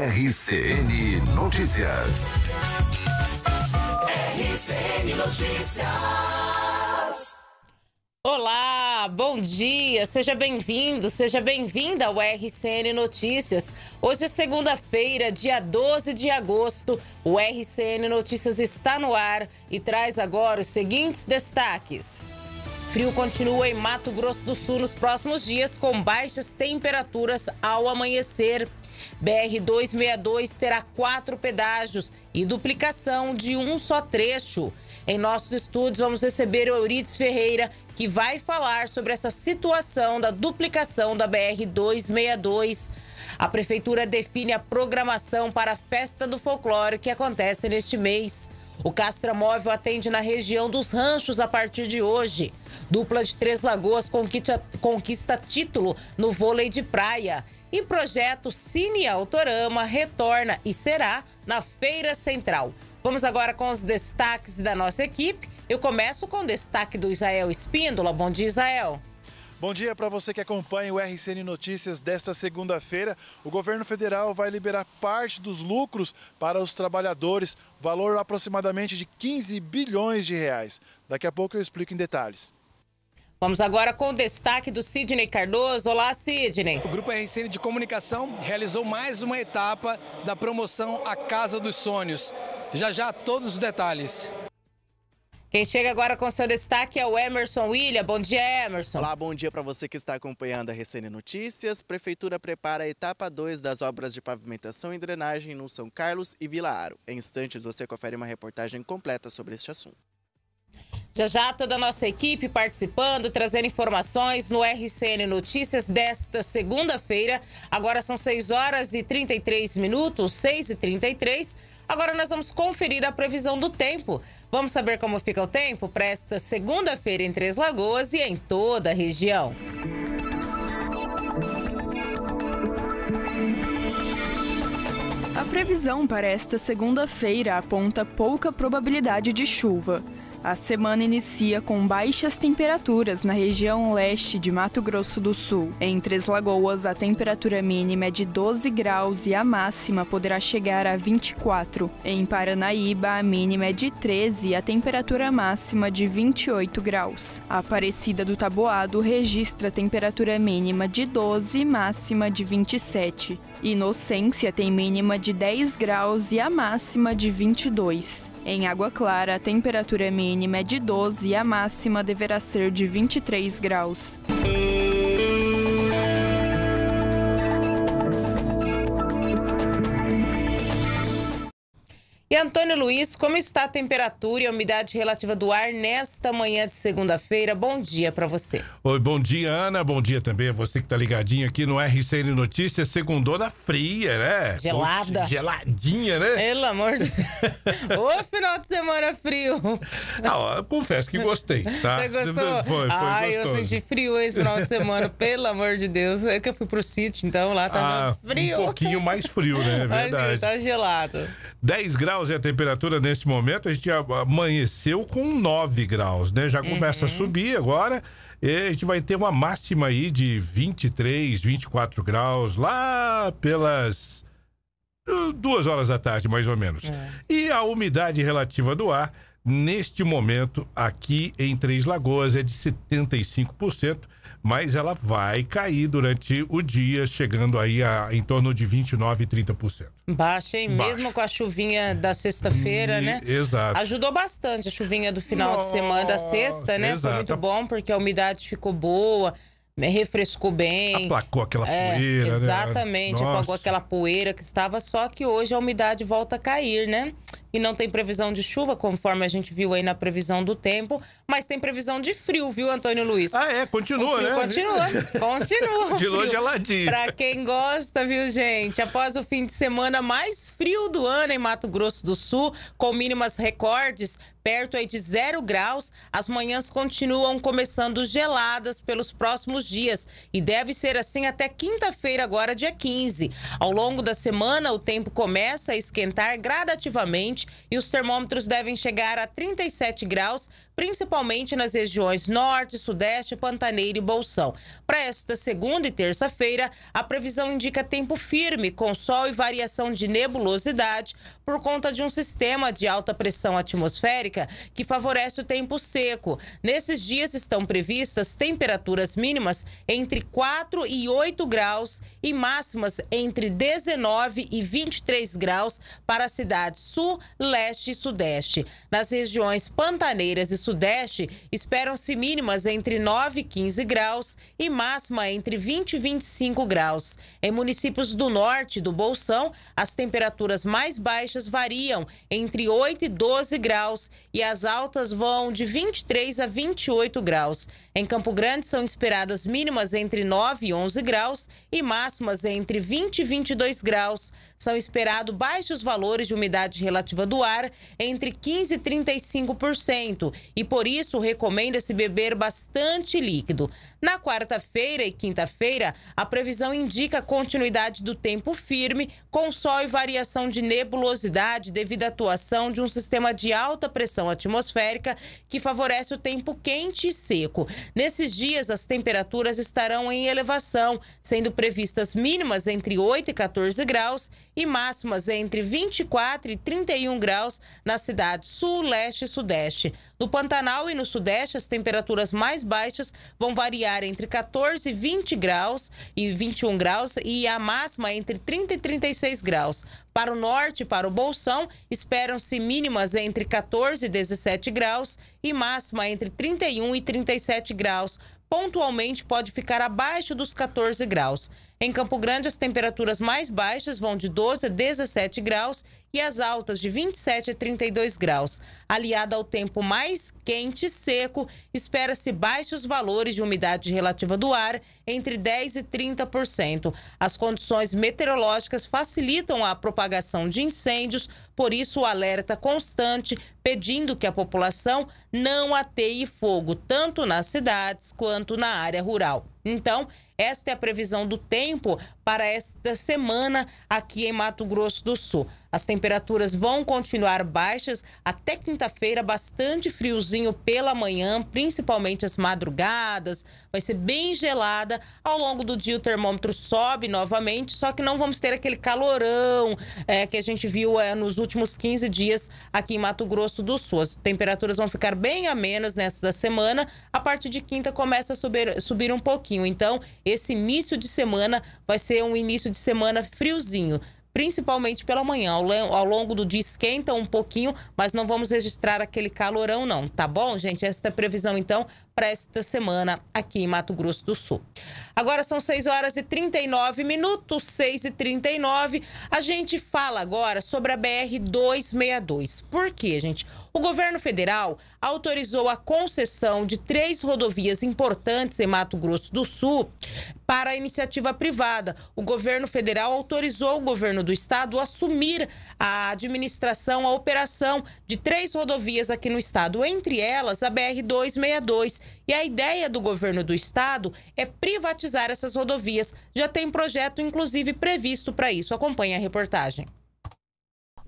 RCN Notícias. RCN Notícias. Olá, bom dia, seja bem-vindo, seja bem-vinda ao RCN Notícias. Hoje é segunda-feira, dia 12 de agosto. O RCN Notícias está no ar e traz agora os seguintes destaques. Frio continua em Mato Grosso do Sul nos próximos dias, com baixas temperaturas ao amanhecer. BR-262 terá quatro pedágios e duplicação de um só trecho. Em nossos estúdios, vamos receber Eurides Ferreira, que vai falar sobre essa situação da duplicação da BR-262. A Prefeitura define a programação para a Festa do Folclore, que acontece neste mês. O Castra Móvel atende na região dos Ranchos a partir de hoje. Dupla de Três Lagoas conquista título no vôlei de praia. E projeto Cine Autorama retorna e será na Feira Central. Vamos agora com os destaques da nossa equipe. Eu começo com o destaque do Israel Espíndola. Bom dia, Israel. Bom dia para você que acompanha o RCN Notícias desta segunda-feira. O governo federal vai liberar parte dos lucros para os trabalhadores, valor aproximadamente de 15 bilhões de reais. Daqui a pouco eu explico em detalhes. Vamos agora com o destaque do Sidney Cardoso. Olá, Sidney. O Grupo RCN de Comunicação realizou mais uma etapa da promoção A Casa dos Sonhos. Já já todos os detalhes. Quem chega agora com seu destaque é o Emerson William. Bom dia, Emerson. Olá, bom dia para você que está acompanhando a RCN Notícias. Prefeitura prepara a etapa 2 das obras de pavimentação e drenagem no São Carlos e Vila Aro. Em instantes você confere uma reportagem completa sobre este assunto. Já já toda a nossa equipe participando, trazendo informações no RCN Notícias desta segunda-feira. Agora são 6 horas e 33 minutos, 6 e 33. Agora nós vamos conferir a previsão do tempo. Vamos saber como fica o tempo para esta segunda-feira em Três Lagoas e em toda a região. A previsão para esta segunda-feira aponta pouca probabilidade de chuva. A semana inicia com baixas temperaturas na região leste de Mato Grosso do Sul. Em Três Lagoas, a temperatura mínima é de 12 graus e a máxima poderá chegar a 24. Em Paranaíba, a mínima é de 13 e a temperatura máxima de 28 graus. A Aparecida do Taboado registra temperatura mínima de 12 e máxima de 27. Inocência tem mínima de 10 graus e a máxima de 22. Em Água Clara, a temperatura mínima é de 12 e a máxima deverá ser de 23 graus. Antônio Luiz, como está a temperatura e a umidade relativa do ar nesta manhã de segunda-feira? Bom dia para você. Oi, bom dia, Ana. Bom dia também a você que está ligadinho aqui no RCN Notícias, segundona fria, né? Gelada. Poxa, geladinha, né? Pelo amor de Deus. Ô, final de semana frio. Ah, confesso que gostei, tá? Você gostou? Foi, foi Ai, gostoso. eu senti frio esse final de semana, pelo amor de Deus. É que eu fui pro sítio, então lá tava ah, frio. Um pouquinho mais frio, né? É verdade. Mas, tá gelado. 10 graus graus é a temperatura nesse momento. A gente amanheceu com 9 graus, né? Já começa uhum. a subir agora. E a gente vai ter uma máxima aí de 23, 24 graus lá pelas uh, duas horas da tarde, mais ou menos. É. E a umidade relativa do ar, neste momento, aqui em Três Lagoas, é de 75% mas ela vai cair durante o dia, chegando aí a em torno de 29, 30%. Baixa, hein? Baixa. Mesmo com a chuvinha da sexta-feira, né? Exato. Ajudou bastante a chuvinha do final de semana, da sexta, né? Exato. Foi muito bom, porque a umidade ficou boa né? refrescou bem. Aplacou aquela é, poeira, né? Exatamente, né? apagou aquela poeira que estava, só que hoje a umidade volta a cair, né? e não tem previsão de chuva, conforme a gente viu aí na previsão do tempo, mas tem previsão de frio, viu, Antônio Luiz? Ah, é, continua, né? Continua, continua. De longe é geladinho. Pra quem gosta, viu, gente? Após o fim de semana mais frio do ano em Mato Grosso do Sul, com mínimas recordes, perto aí de zero graus, as manhãs continuam começando geladas pelos próximos dias e deve ser assim até quinta-feira, agora dia 15. Ao longo da semana, o tempo começa a esquentar gradativamente e os termômetros devem chegar a 37 graus principalmente nas regiões Norte, Sudeste, Pantaneiro e Bolsão. Para esta segunda e terça-feira, a previsão indica tempo firme, com sol e variação de nebulosidade, por conta de um sistema de alta pressão atmosférica que favorece o tempo seco. Nesses dias estão previstas temperaturas mínimas entre 4 e 8 graus e máximas entre 19 e 23 graus para a cidade sul, leste e sudeste. Nas regiões pantaneiras e Sudeste, esperam-se mínimas entre 9 e 15 graus e máxima entre 20 e 25 graus. Em municípios do norte do Bolsão, as temperaturas mais baixas variam entre 8 e 12 graus e as altas vão de 23 a 28 graus. Em Campo Grande são esperadas mínimas entre 9 e 11 graus e máximas entre 20 e 22 graus. São esperados baixos valores de umidade relativa do ar entre 15 e 35% e por isso recomenda-se beber bastante líquido. Na quarta-feira e quinta-feira, a previsão indica continuidade do tempo firme, com sol e variação de nebulosidade devido à atuação de um sistema de alta pressão atmosférica que favorece o tempo quente e seco. Nesses dias, as temperaturas estarão em elevação, sendo previstas mínimas entre 8 e 14 graus e máximas entre 24 e 31 graus na cidade sul, leste e sudeste. No Pantanal e no Sudeste, as temperaturas mais baixas vão variar entre 14 e 20 graus e 21 graus e a máxima entre 30 e 36 graus. Para o norte e para o Bolsão, esperam-se mínimas entre 14 e 17 graus e máxima entre 31 e 37 graus. Pontualmente pode ficar abaixo dos 14 graus. Em Campo Grande, as temperaturas mais baixas vão de 12 a 17 graus e as altas de 27 a 32 graus. Aliada ao tempo mais quente e seco, espera-se baixos valores de umidade relativa do ar, entre 10 e 30%. As condições meteorológicas facilitam a propagação de incêndios, por isso o alerta constante pedindo que a população não ateie fogo tanto nas cidades quanto na área rural. Então, esta é a previsão do tempo para esta semana aqui em Mato Grosso do Sul. As temperaturas vão continuar baixas até quinta-feira, bastante friozinho pela manhã, principalmente as madrugadas. Vai ser bem gelada. Ao longo do dia, o termômetro sobe novamente, só que não vamos ter aquele calorão é, que a gente viu é, nos últimos 15 dias aqui em Mato Grosso do Sul. As temperaturas vão ficar bem amenas nesta semana. A partir de quinta, começa a subir, subir um pouquinho. Então, esse início de semana vai ser um início de semana friozinho principalmente pela manhã. Ao, longo do dia esquenta um pouquinho, mas não vamos registrar aquele calorão não, tá bom, gente? Esta é a previsão então para esta semana aqui em Mato Grosso do Sul. Agora são 6 horas e 39 minutos, 6 e 39. A gente fala agora sobre a BR 262. Por quê, gente? O governo federal autorizou a concessão de três rodovias importantes em Mato Grosso do Sul para a iniciativa privada. O governo federal autorizou o governo do estado a assumir a administração, a operação de três rodovias aqui no estado, entre elas a BR 262. E a ideia do governo do estado é privatizar privatizar essas rodovias. Já tem projeto, inclusive, previsto para isso. Acompanhe a reportagem.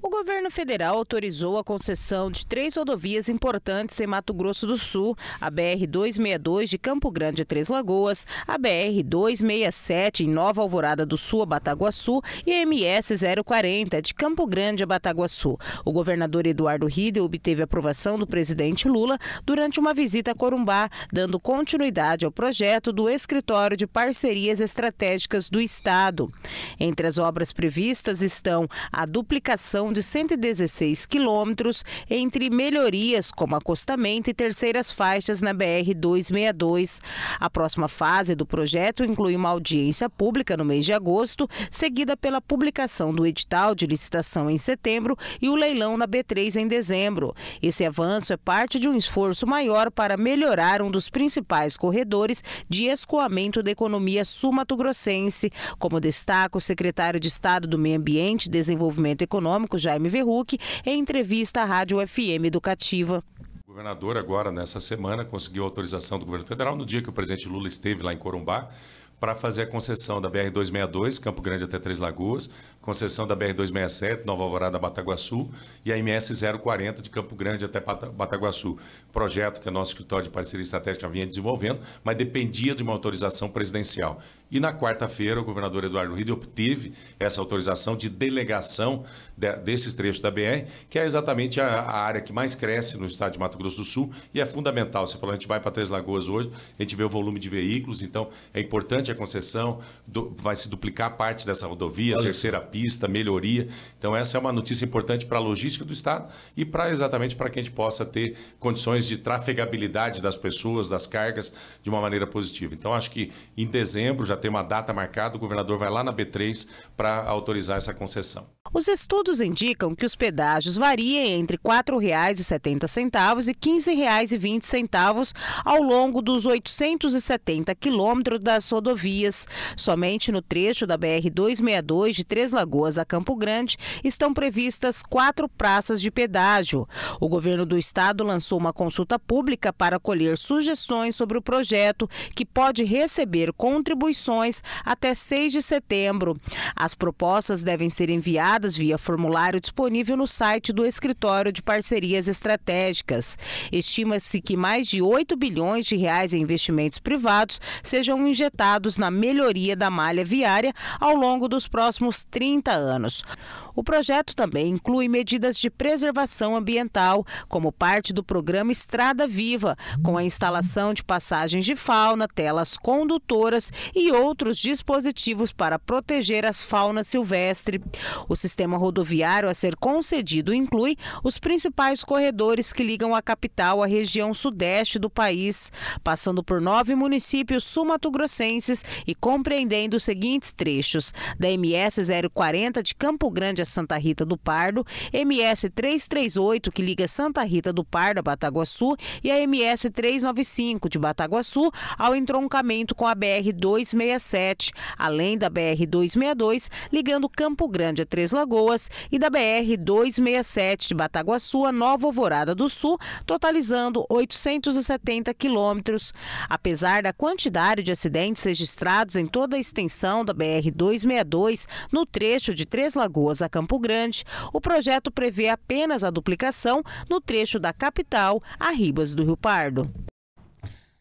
O governo federal autorizou a concessão de três rodovias importantes em Mato Grosso do Sul: a BR-262 de Campo Grande a Três Lagoas, a BR-267 em Nova Alvorada do Sul a Bataguaçu e a MS-040 de Campo Grande a Bataguaçu. O governador Eduardo Riedel obteve aprovação do presidente Lula durante uma visita a Corumbá, dando continuidade ao projeto do Escritório de Parcerias Estratégicas do Estado. Entre as obras previstas estão a duplicação de 116 quilômetros entre melhorias como acostamento e terceiras faixas na BR-262. A próxima fase do projeto inclui uma audiência pública no mês de agosto, seguida pela publicação do edital de licitação em setembro e o leilão na B3 em dezembro. Esse avanço é parte de um esforço maior para melhorar um dos principais corredores de escoamento da economia sul grossense como destaca o secretário de Estado do Meio Ambiente e Desenvolvimento Econômico, Jaime Verruc, em entrevista à Rádio FM Educativa. O governador agora, nessa semana, conseguiu autorização do governo federal, no dia que o presidente Lula esteve lá em Corumbá, para fazer a concessão da BR-262, Campo Grande até Três Lagoas, concessão da BR-267, Nova Alvorada, Bataguaçu, e a MS-040 de Campo Grande até Bataguaçu. Projeto que o é nosso escritório de parceria estratégica vinha desenvolvendo, mas dependia de uma autorização presidencial. E na quarta-feira, o governador Eduardo Rida obteve essa autorização de delegação de, desses trechos da BR, que é exatamente a, a, área que mais cresce no estado de Mato Grosso do Sul e é fundamental. Você falou, a gente vai para Três Lagoas hoje, a gente vê o volume de veículos, então é importante a concessão, do, vai se duplicar parte dessa rodovia, terceira pista, melhoria. Então, essa é uma notícia importante para a logística do estado e para exatamente para que a gente possa ter condições de trafegabilidade das pessoas, das cargas, de uma maneira positiva. Então, acho que em dezembro já tem uma data marcada, o governador vai lá na B3 para autorizar essa concessão. Os estudos indicam que os pedágios variem entre R$ 4,70 e R$ 15,20 ao longo dos 870 quilômetros das rodovias. Somente no trecho da BR-262 de Três Lagoas a Campo Grande estão previstas quatro praças de pedágio. O governo do estado lançou uma consulta pública para colher sugestões sobre o projeto, que pode receber contribuições até 6 de setembro. As propostas devem ser enviadas solicitadas via formulário disponível no site do Escritório de Parcerias Estratégicas. Estima-se que mais de 8 bilhões de reais em investimentos privados sejam injetados na melhoria da malha viária ao longo dos próximos 30 anos. O projeto também inclui medidas de preservação ambiental, como parte do programa Estrada Viva, com a instalação de passagens de fauna, telas condutoras e outros dispositivos para proteger as faunas silvestres. O sistema rodoviário a ser concedido inclui os principais corredores que ligam a capital à região sudeste do país, passando por nove municípios sumatogrossenses e compreendendo os seguintes trechos: da MS 040 de Campo Grande Ceilândia Santa Rita do Pardo, MS 338, que liga Santa Rita do Pardo a Bataguaçu, e a MS 395 de Bataguaçu ao entroncamento com a BR 267, além da BR 262, ligando Campo Grande a Três Lagoas, e da BR 267 de Bataguaçu a Nova Alvorada do Sul, totalizando 870 quilômetros. Apesar da quantidade de acidentes registrados em toda a extensão da BR 262, no trecho de Três Lagoas a Campo Grande, o projeto prevê apenas a duplicação no trecho da capital a Ribas do Rio Pardo.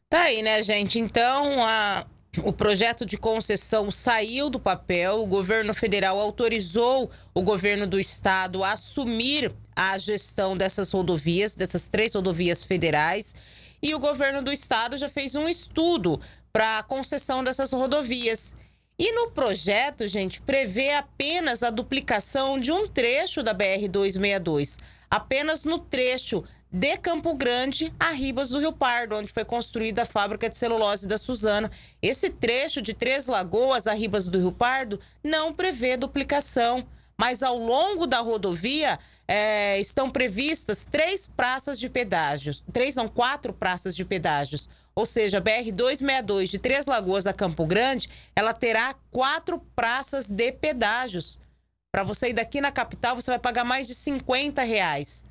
Tá aí, né, gente? Então, a, o projeto de concessão saiu do papel, o governo federal autorizou o governo do estado a assumir a gestão dessas rodovias, dessas três rodovias federais, e o governo do estado já fez um estudo para a concessão dessas rodovias. E no projeto, gente, prevê apenas a duplicação de um trecho da BR-262, apenas no trecho de Campo Grande a Ribas do Rio Pardo, onde foi construída a fábrica de celulose da Suzana. Esse trecho de Três Lagoas a Ribas do Rio Pardo não prevê duplicação, mas ao longo da rodovia é, estão previstas três praças de pedágios. Três, são quatro praças de pedágios. Ou seja, a BR-262 de Três Lagoas a Campo Grande, ela terá quatro praças de pedágios. Para você ir daqui na capital, você vai pagar mais de 50 reais.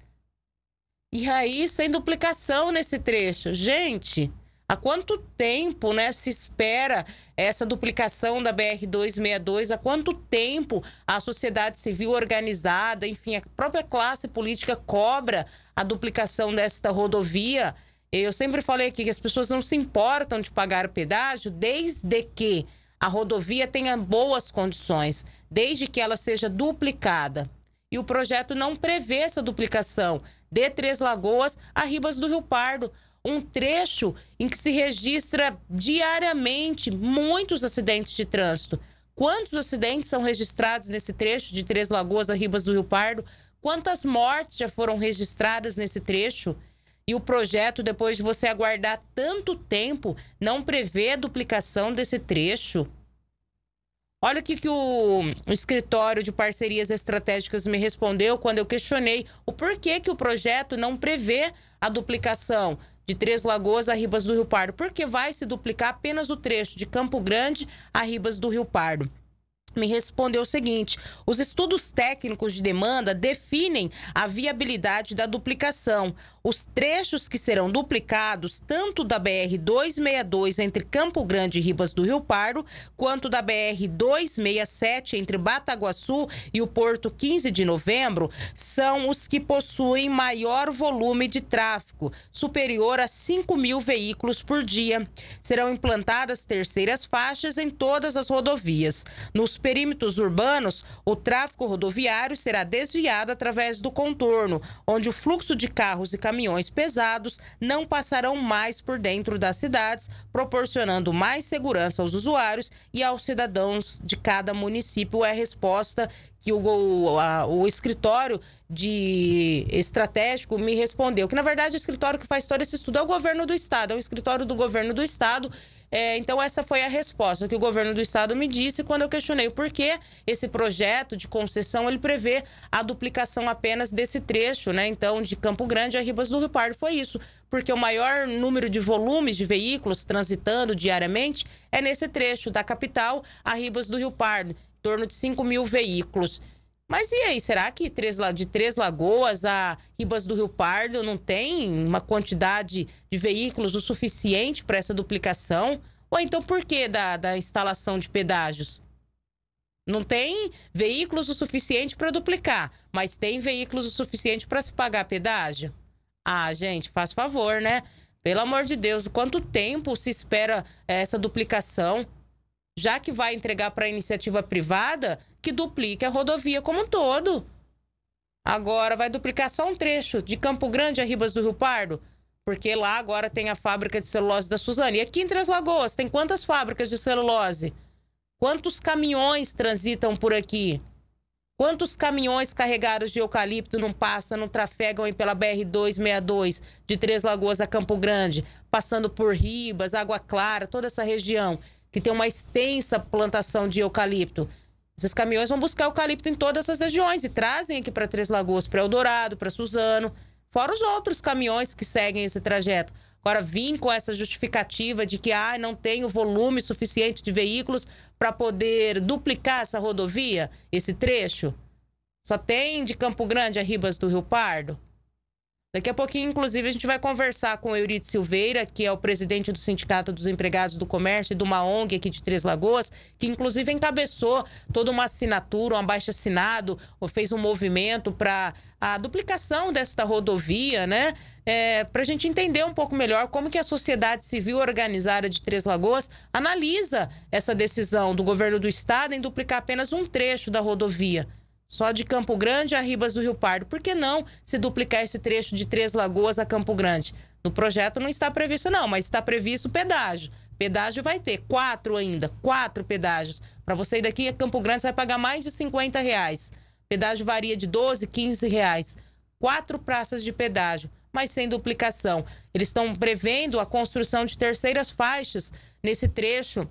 E aí, sem duplicação nesse trecho. Gente, Há quanto tempo né, se espera essa duplicação da BR-262? Há quanto tempo a sociedade civil organizada, enfim, a própria classe política cobra a duplicação desta rodovia? Eu sempre falei aqui que as pessoas não se importam de pagar o pedágio desde que a rodovia tenha boas condições, desde que ela seja duplicada. E o projeto não prevê essa duplicação de Três Lagoas a Ribas do Rio Pardo um trecho em que se registra diariamente muitos acidentes de trânsito. Quantos acidentes são registrados nesse trecho de Três Lagoas a Ribas do Rio Pardo? Quantas mortes já foram registradas nesse trecho? E o projeto, depois de você aguardar tanto tempo, não prevê a duplicação desse trecho? Olha o que, que o escritório de parcerias estratégicas me respondeu quando eu questionei o porquê que o projeto não prevê a duplicação de Três Lagoas a Ribas do Rio Pardo, porque vai se duplicar apenas o trecho de Campo Grande a Ribas do Rio Pardo me respondeu o seguinte: os estudos técnicos de demanda definem a viabilidade da duplicação. Os trechos que serão duplicados, tanto da BR-262 entre Campo Grande e Ribas do Rio Pardo, quanto da BR-267 entre Bataguaçu e o Porto 15 de Novembro, são os que possuem maior volume de tráfego, superior a 5 mil veículos por dia. Serão implantadas terceiras faixas em todas as rodovias. Nos perímetros urbanos, o tráfego rodoviário será desviado através do contorno, onde o fluxo de carros e caminhões caminhões pesados não passarão mais por dentro das cidades, proporcionando mais segurança aos usuários e aos cidadãos de cada município. É a resposta que o, a, o escritório de estratégico me respondeu. Que, na verdade, é o escritório que faz todo esse estudo é o governo do estado, é o escritório do governo do estado é, então, essa foi a resposta que o governo do estado me disse quando eu questionei por que esse projeto de concessão ele prevê a duplicação apenas desse trecho, né? Então, de Campo Grande a Ribas do Rio Pardo. Foi isso, porque o maior número de volumes de veículos transitando diariamente é nesse trecho da capital a Ribas do Rio Pardo, em torno de 5 mil veículos. Mas e aí, será que de Três Lagoas a Ribas do Rio Pardo não tem uma quantidade de veículos o suficiente para essa duplicação? Ou então por que da, da instalação de pedágios? Não tem veículos o suficiente para duplicar, mas tem veículos o suficiente para se pagar pedágio? Ah, gente, faz favor, né? Pelo amor de Deus, quanto tempo se espera eh, essa duplicação? já que vai entregar para a iniciativa privada, que duplique a rodovia como um todo. Agora vai duplicar só um trecho de Campo Grande a Ribas do Rio Pardo, porque lá agora tem a fábrica de celulose da Suzana. E aqui em Três Lagoas tem quantas fábricas de celulose? Quantos caminhões transitam por aqui? Quantos caminhões carregados de eucalipto não passam, não trafegam aí pela BR-262 de Três Lagoas a Campo Grande, passando por Ribas, Água Clara, toda essa região? que tem uma extensa plantação de eucalipto. Esses caminhões vão buscar eucalipto em todas as regiões e trazem aqui para Três Lagoas, para Eldorado, para Suzano, fora os outros caminhões que seguem esse trajeto. Agora, vim com essa justificativa de que ah, não tem o volume suficiente de veículos para poder duplicar essa rodovia, esse trecho, só tem de Campo Grande a Ribas do Rio Pardo. Daqui a pouquinho, inclusive, a gente vai conversar com o Eurito Silveira, que é o presidente do Sindicato dos Empregados do Comércio e de uma ONG aqui de Três Lagoas, que inclusive encabeçou toda uma assinatura, um abaixo assinado, fez um movimento para a duplicação desta rodovia, né? É, para a gente entender um pouco melhor como que a sociedade civil organizada de Três Lagoas analisa essa decisão do governo do estado em duplicar apenas um trecho da rodovia. Só de Campo Grande a Ribas do Rio Pardo. Por que não se duplicar esse trecho de Três Lagoas a Campo Grande? No projeto não está previsto, não, mas está previsto pedágio. Pedágio vai ter quatro ainda, quatro pedágios. Para você ir daqui a Campo Grande, você vai pagar mais de 50 reais. Pedágio varia de 12, 15 reais. Quatro praças de pedágio, mas sem duplicação. Eles estão prevendo a construção de terceiras faixas nesse trecho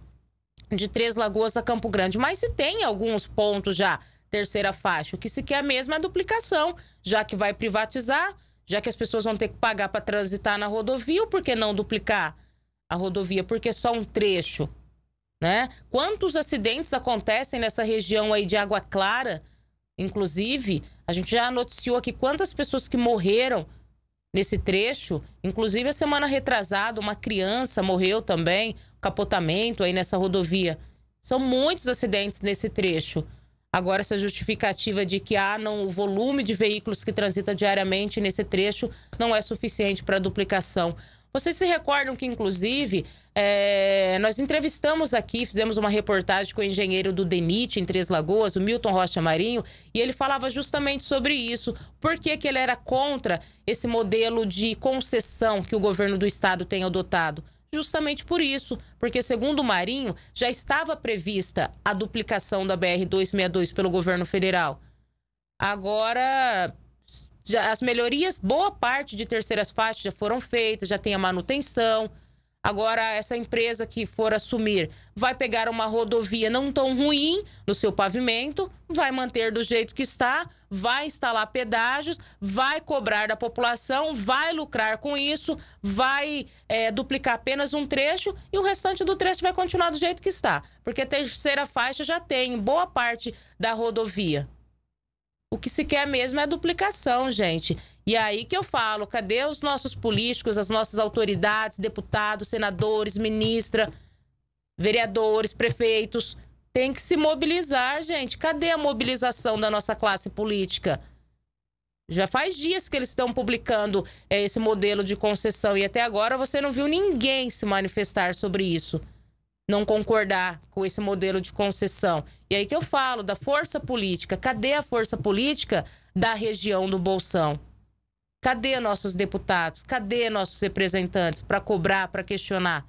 de Três Lagoas a Campo Grande. Mas se tem alguns pontos já terceira faixa. O que se quer mesmo é duplicação, já que vai privatizar, já que as pessoas vão ter que pagar para transitar na rodovia, por que não duplicar a rodovia? Porque é só um trecho, né? Quantos acidentes acontecem nessa região aí de Água Clara? Inclusive, a gente já noticiou aqui quantas pessoas que morreram nesse trecho. Inclusive, a semana retrasada, uma criança morreu também, capotamento aí nessa rodovia. São muitos acidentes nesse trecho. Agora, essa justificativa de que ah, não, o volume de veículos que transita diariamente nesse trecho não é suficiente para a duplicação. Vocês se recordam que, inclusive, é, nós entrevistamos aqui, fizemos uma reportagem com o engenheiro do DENIT em Três Lagoas, o Milton Rocha Marinho, e ele falava justamente sobre isso. Por que, que ele era contra esse modelo de concessão que o governo do estado tem adotado? justamente por isso, porque segundo o Marinho, já estava prevista a duplicação da BR 262 pelo governo federal. Agora, já, as melhorias, boa parte de terceiras faixas já foram feitas, já tem a manutenção. Agora, essa empresa que for assumir vai pegar uma rodovia não tão ruim no seu pavimento, vai manter do jeito que está, vai instalar pedágios, vai cobrar da população, vai lucrar com isso, vai é, duplicar apenas um trecho e o restante do trecho vai continuar do jeito que está. Porque a terceira faixa já tem boa parte da rodovia. O que se quer mesmo é duplicação, gente. E aí que eu falo, cadê os nossos políticos, as nossas autoridades, deputados, senadores, ministra, vereadores, prefeitos? Tem que se mobilizar, gente. Cadê a mobilização da nossa classe política? Já faz dias que eles estão publicando é, esse modelo de concessão e até agora você não viu ninguém se manifestar sobre isso não concordar com esse modelo de concessão. E aí que eu falo da força política. Cadê a força política da região do Bolsão? Cadê nossos deputados? Cadê nossos representantes para cobrar, para questionar?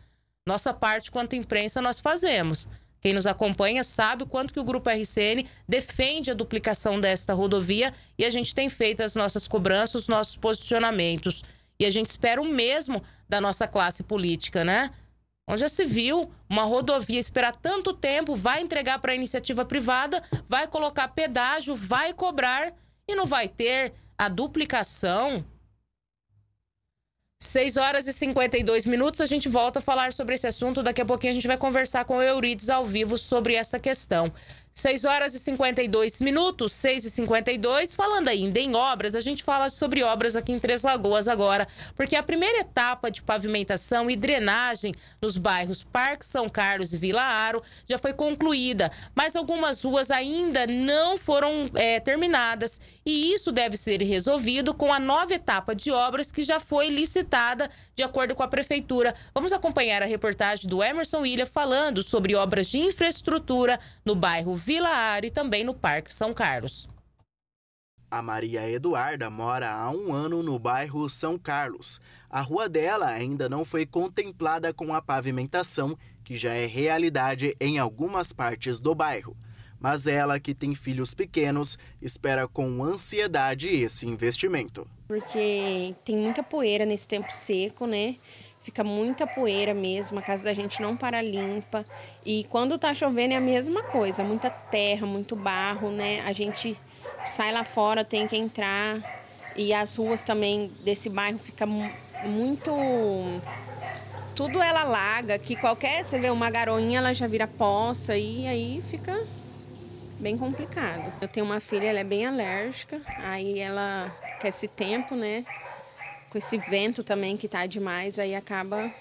Nossa parte, quanto imprensa, nós fazemos. Quem nos acompanha sabe o quanto que o Grupo RCN defende a duplicação desta rodovia e a gente tem feito as nossas cobranças, os nossos posicionamentos. E a gente espera o mesmo da nossa classe política, né? Onde já se viu uma rodovia esperar tanto tempo, vai entregar para a iniciativa privada, vai colocar pedágio, vai cobrar e não vai ter a duplicação? 6 horas e 52 minutos, a gente volta a falar sobre esse assunto. Daqui a pouquinho a gente vai conversar com o Eurides ao vivo sobre essa questão. 6 horas e 52 minutos, 6 e 52. Falando ainda em obras, a gente fala sobre obras aqui em Três Lagoas agora, porque a primeira etapa de pavimentação e drenagem nos bairros Parque São Carlos e Vila Aro já foi concluída, mas algumas ruas ainda não foram é, terminadas e isso deve ser resolvido com a nova etapa de obras que já foi licitada de acordo com a Prefeitura. Vamos acompanhar a reportagem do Emerson Ilha falando sobre obras de infraestrutura no bairro Vila Ari e também no Parque São Carlos. A Maria Eduarda mora há um ano no bairro São Carlos. A rua dela ainda não foi contemplada com a pavimentação, que já é realidade em algumas partes do bairro. Mas ela, que tem filhos pequenos, espera com ansiedade esse investimento. Porque tem muita poeira nesse tempo seco, né? fica muita poeira mesmo, a casa da gente não para limpa. E quando tá chovendo é a mesma coisa, muita terra, muito barro, né? A gente sai lá fora, tem que entrar. E as ruas também desse bairro fica muito tudo ela larga, que qualquer, você vê uma garoinha, ela já vira poça e aí fica bem complicado. Eu tenho uma filha, ela é bem alérgica, aí ela quer esse tempo, né? com esse vento também que tá demais, aí acaba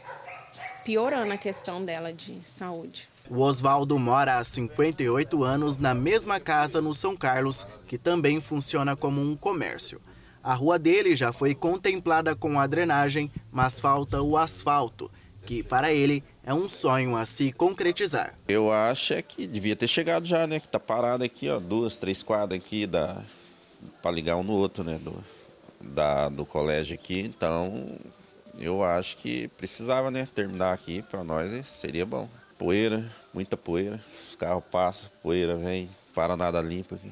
piorando a questão dela de saúde. O Oswaldo mora há 58 anos na mesma casa no São Carlos, que também funciona como um comércio. A rua dele já foi contemplada com a drenagem, mas falta o asfalto, que para ele é um sonho a se concretizar. Eu acho é que devia ter chegado já, né? Que tá parado aqui, ó, duas, três quadras aqui da para ligar um no outro, né? da, do colégio aqui, então eu acho que precisava né, terminar aqui para nós seria bom. Poeira, muita poeira, os carros passam, poeira vem, para nada limpa aqui.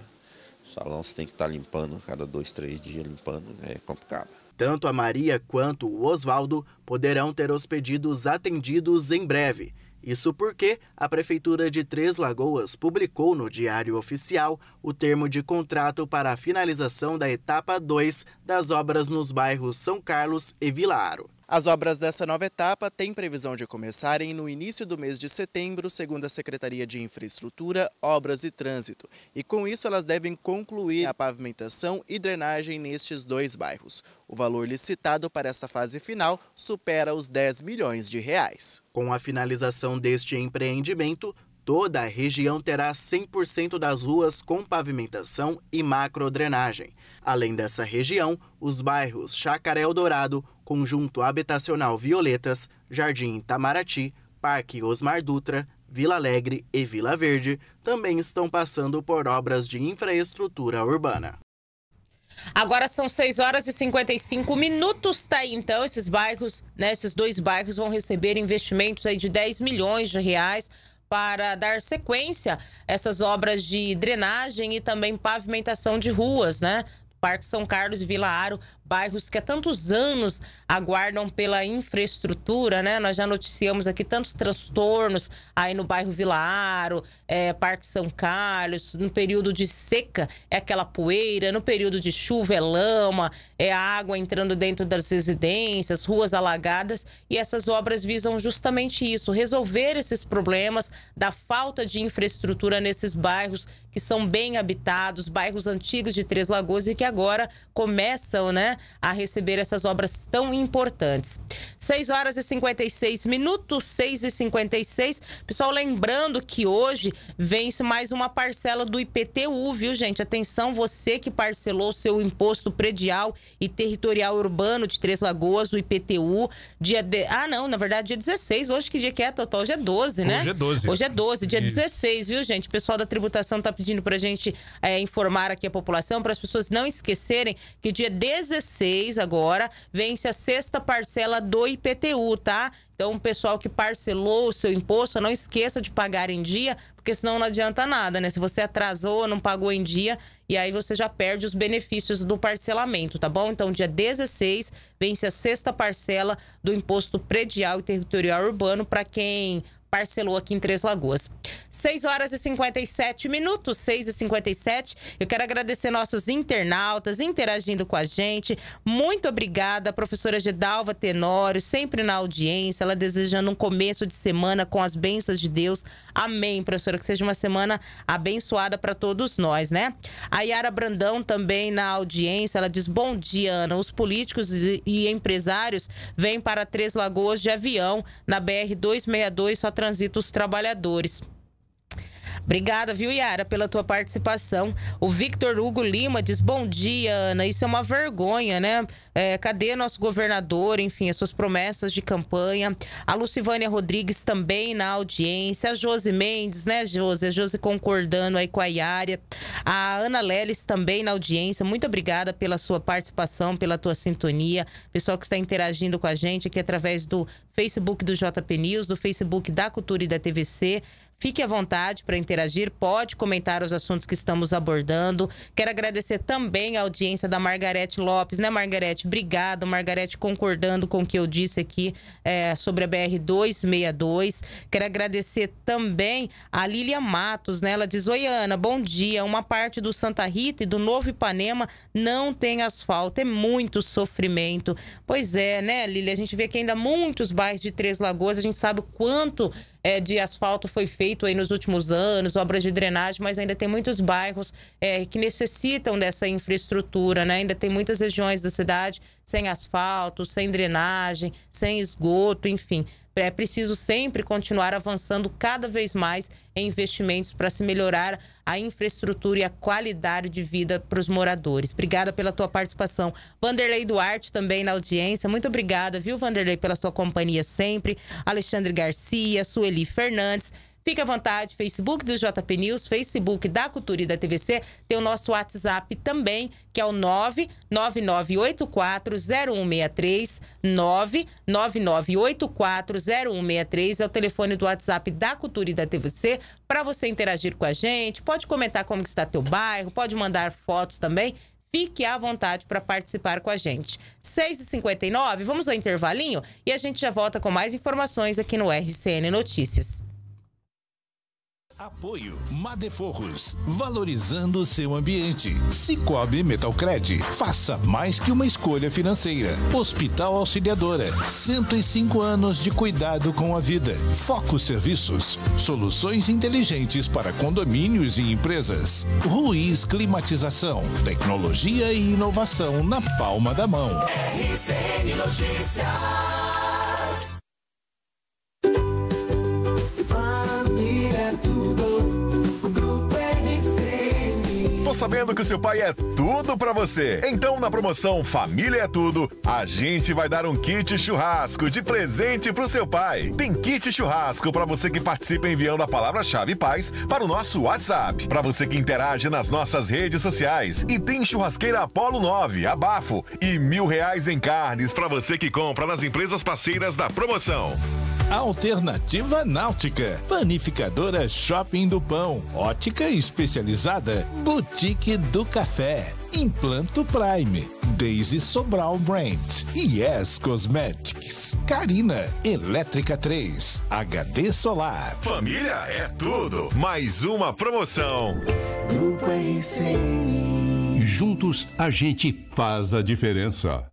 O salão você tem que estar tá limpando cada dois, três dias limpando, é complicado. Tanto a Maria quanto o Oswaldo poderão ter os pedidos atendidos em breve. Isso porque a Prefeitura de Três Lagoas publicou no Diário Oficial o termo de contrato para a finalização da etapa 2 das obras nos bairros São Carlos e Vilaro. As obras dessa nova etapa têm previsão de começarem no início do mês de setembro, segundo a Secretaria de Infraestrutura, Obras e Trânsito. E com isso elas devem concluir a pavimentação e drenagem nestes dois bairros. O valor licitado para esta fase final supera os 10 milhões de reais. Com a finalização deste empreendimento, toda a região terá 100% das ruas com pavimentação e macrodrenagem. Além dessa região, os bairros Chacaré Dourado, Conjunto Habitacional Violetas, Jardim Itamaraty, Parque Osmar Dutra, Vila Alegre e Vila Verde também estão passando por obras de infraestrutura urbana. Agora são 6 horas e 55 minutos, tá aí então esses bairros, né, esses dois bairros vão receber investimentos aí de 10 milhões de reais para dar sequência a essas obras de drenagem e também pavimentação de ruas, né? Parque São Carlos e Vila Aro bairros que há tantos anos aguardam pela infraestrutura, né? Nós já noticiamos aqui tantos transtornos aí no bairro Vila Aro, é, Parque São Carlos, no período de seca é aquela poeira, no período de chuva é lama, é água entrando dentro das residências, ruas alagadas, e essas obras visam justamente isso, resolver esses problemas da falta de infraestrutura nesses bairros que são bem habitados, bairros antigos de Três Lagoas e que agora começam, né, a receber essas obras tão importantes. 6 horas e 56 minutos, 6 e 56. Pessoal, lembrando que hoje vence mais uma parcela do IPTU, viu, gente? Atenção, você que parcelou seu imposto predial e territorial urbano de Três Lagoas, o IPTU, dia de... Ah, não, na verdade, dia 16. Hoje que dia que é, Total? Hoje é 12, né? Hoje é 12. Hoje é 12, dia Isso. 16, viu, gente? O pessoal da tributação tá pedindo pra gente é, informar aqui a população, para as pessoas não esquecerem que dia 16 6 agora, vence a sexta parcela do IPTU, tá? Então, o pessoal que parcelou o seu imposto, não esqueça de pagar em dia, porque senão não adianta nada, né? Se você atrasou, não pagou em dia, e aí você já perde os benefícios do parcelamento, tá bom? Então, dia 16 vence a sexta parcela do imposto predial e territorial urbano para quem parcelou aqui em Três Lagoas. 6 horas e 57 minutos, 6 e 57. Eu quero agradecer nossos internautas interagindo com a gente. Muito obrigada, professora Gedalva Tenório, sempre na audiência. Ela desejando um começo de semana com as bênçãos de Deus. Amém, professora. Que seja uma semana abençoada para todos nós, né? A Yara Brandão também na audiência. Ela diz: Bom dia, Ana. Os políticos e empresários vêm para Três Lagoas de avião na BR 262 só trânsito os trabalhadores. Obrigada, viu, Yara, pela tua participação. O Victor Hugo Lima diz: Bom dia, Ana. Isso é uma vergonha, né? É, cadê nosso governador? Enfim, as suas promessas de campanha. A Lucivânia Rodrigues também na audiência. A Josi Mendes, né, Josi? A Josi concordando aí com a Yara. A Ana Leles também na audiência. Muito obrigada pela sua participação, pela tua sintonia. Pessoal que está interagindo com a gente aqui através do Facebook do JP News, do Facebook da Cultura e da TVC. Fique à vontade para interagir, pode comentar os assuntos que estamos abordando. Quero agradecer também a audiência da Margarete Lopes, né, Margarete? Obrigado, Margarete, concordando com o que eu disse aqui é, sobre a BR 262. Quero agradecer também a Lília Matos, né? Ela diz: Oi, Ana, bom dia. Uma parte do Santa Rita e do Novo Ipanema não tem asfalto, é muito sofrimento. Pois é, né, Lília? A gente vê que ainda muitos bairros de Três Lagoas, a gente sabe o quanto é, de asfalto foi feito aí nos últimos anos, obras de drenagem, mas ainda tem muitos bairros é, que necessitam dessa infraestrutura, né? Ainda tem muitas regiões da cidade sem asfalto, sem drenagem, sem esgoto, enfim é preciso sempre continuar avançando cada vez mais em investimentos para se melhorar a infraestrutura e a qualidade de vida para os moradores. Obrigada pela tua participação. Vanderlei Duarte também na audiência. Muito obrigada, viu, Vanderlei, pela sua companhia sempre. Alexandre Garcia, Sueli Fernandes. Fique à vontade, Facebook do JP News, Facebook da Cultura e da TVC, tem o nosso WhatsApp também, que é o 999840163, 999840163 é o telefone do WhatsApp da Cultura e da TVC para você interagir com a gente, pode comentar como está teu bairro, pode mandar fotos também. Fique à vontade para participar com a gente. 6h59, vamos ao intervalinho e a gente já volta com mais informações aqui no RCN Notícias. Apoio Madeforros, valorizando o seu ambiente. Cicobi Metalcred, faça mais que uma escolha financeira. Hospital Auxiliadora, 105 anos de cuidado com a vida. Foco Serviços, soluções inteligentes para condomínios e empresas. Ruiz Climatização, tecnologia e inovação na palma da mão. RCN Notícias. sabendo que o seu pai é tudo para você. Então, na promoção Família é Tudo, a gente vai dar um kit churrasco de presente pro seu pai. Tem kit churrasco para você que participa enviando a palavra-chave paz para o nosso WhatsApp, para você que interage nas nossas redes sociais. E tem churrasqueira Apollo 9, abafo e mil reais em carnes para você que compra nas empresas parceiras da promoção. Alternativa Náutica, Panificadora Shopping do Pão, Ótica Especializada, Boutique do Café, Implanto Prime, Daisy Sobral Brand, Yes Cosmetics, Carina, Elétrica 3, HD Solar. Família é tudo, mais uma promoção. Grupo ICI. Juntos a gente faz a diferença.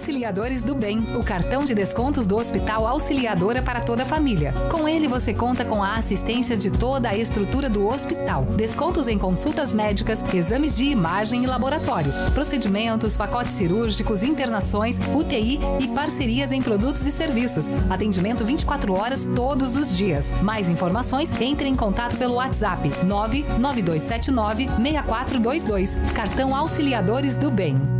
Auxiliadores do Bem, o cartão de descontos do Hospital Auxiliadora para toda a família. Com ele você conta com a assistência de toda a estrutura do hospital, descontos em consultas médicas, exames de imagem e laboratório, procedimentos, pacotes cirúrgicos, internações, UTI e parcerias em produtos e serviços. Atendimento 24 horas todos os dias. Mais informações, entre em contato pelo WhatsApp 99279 6422. Cartão Auxiliadores do Bem.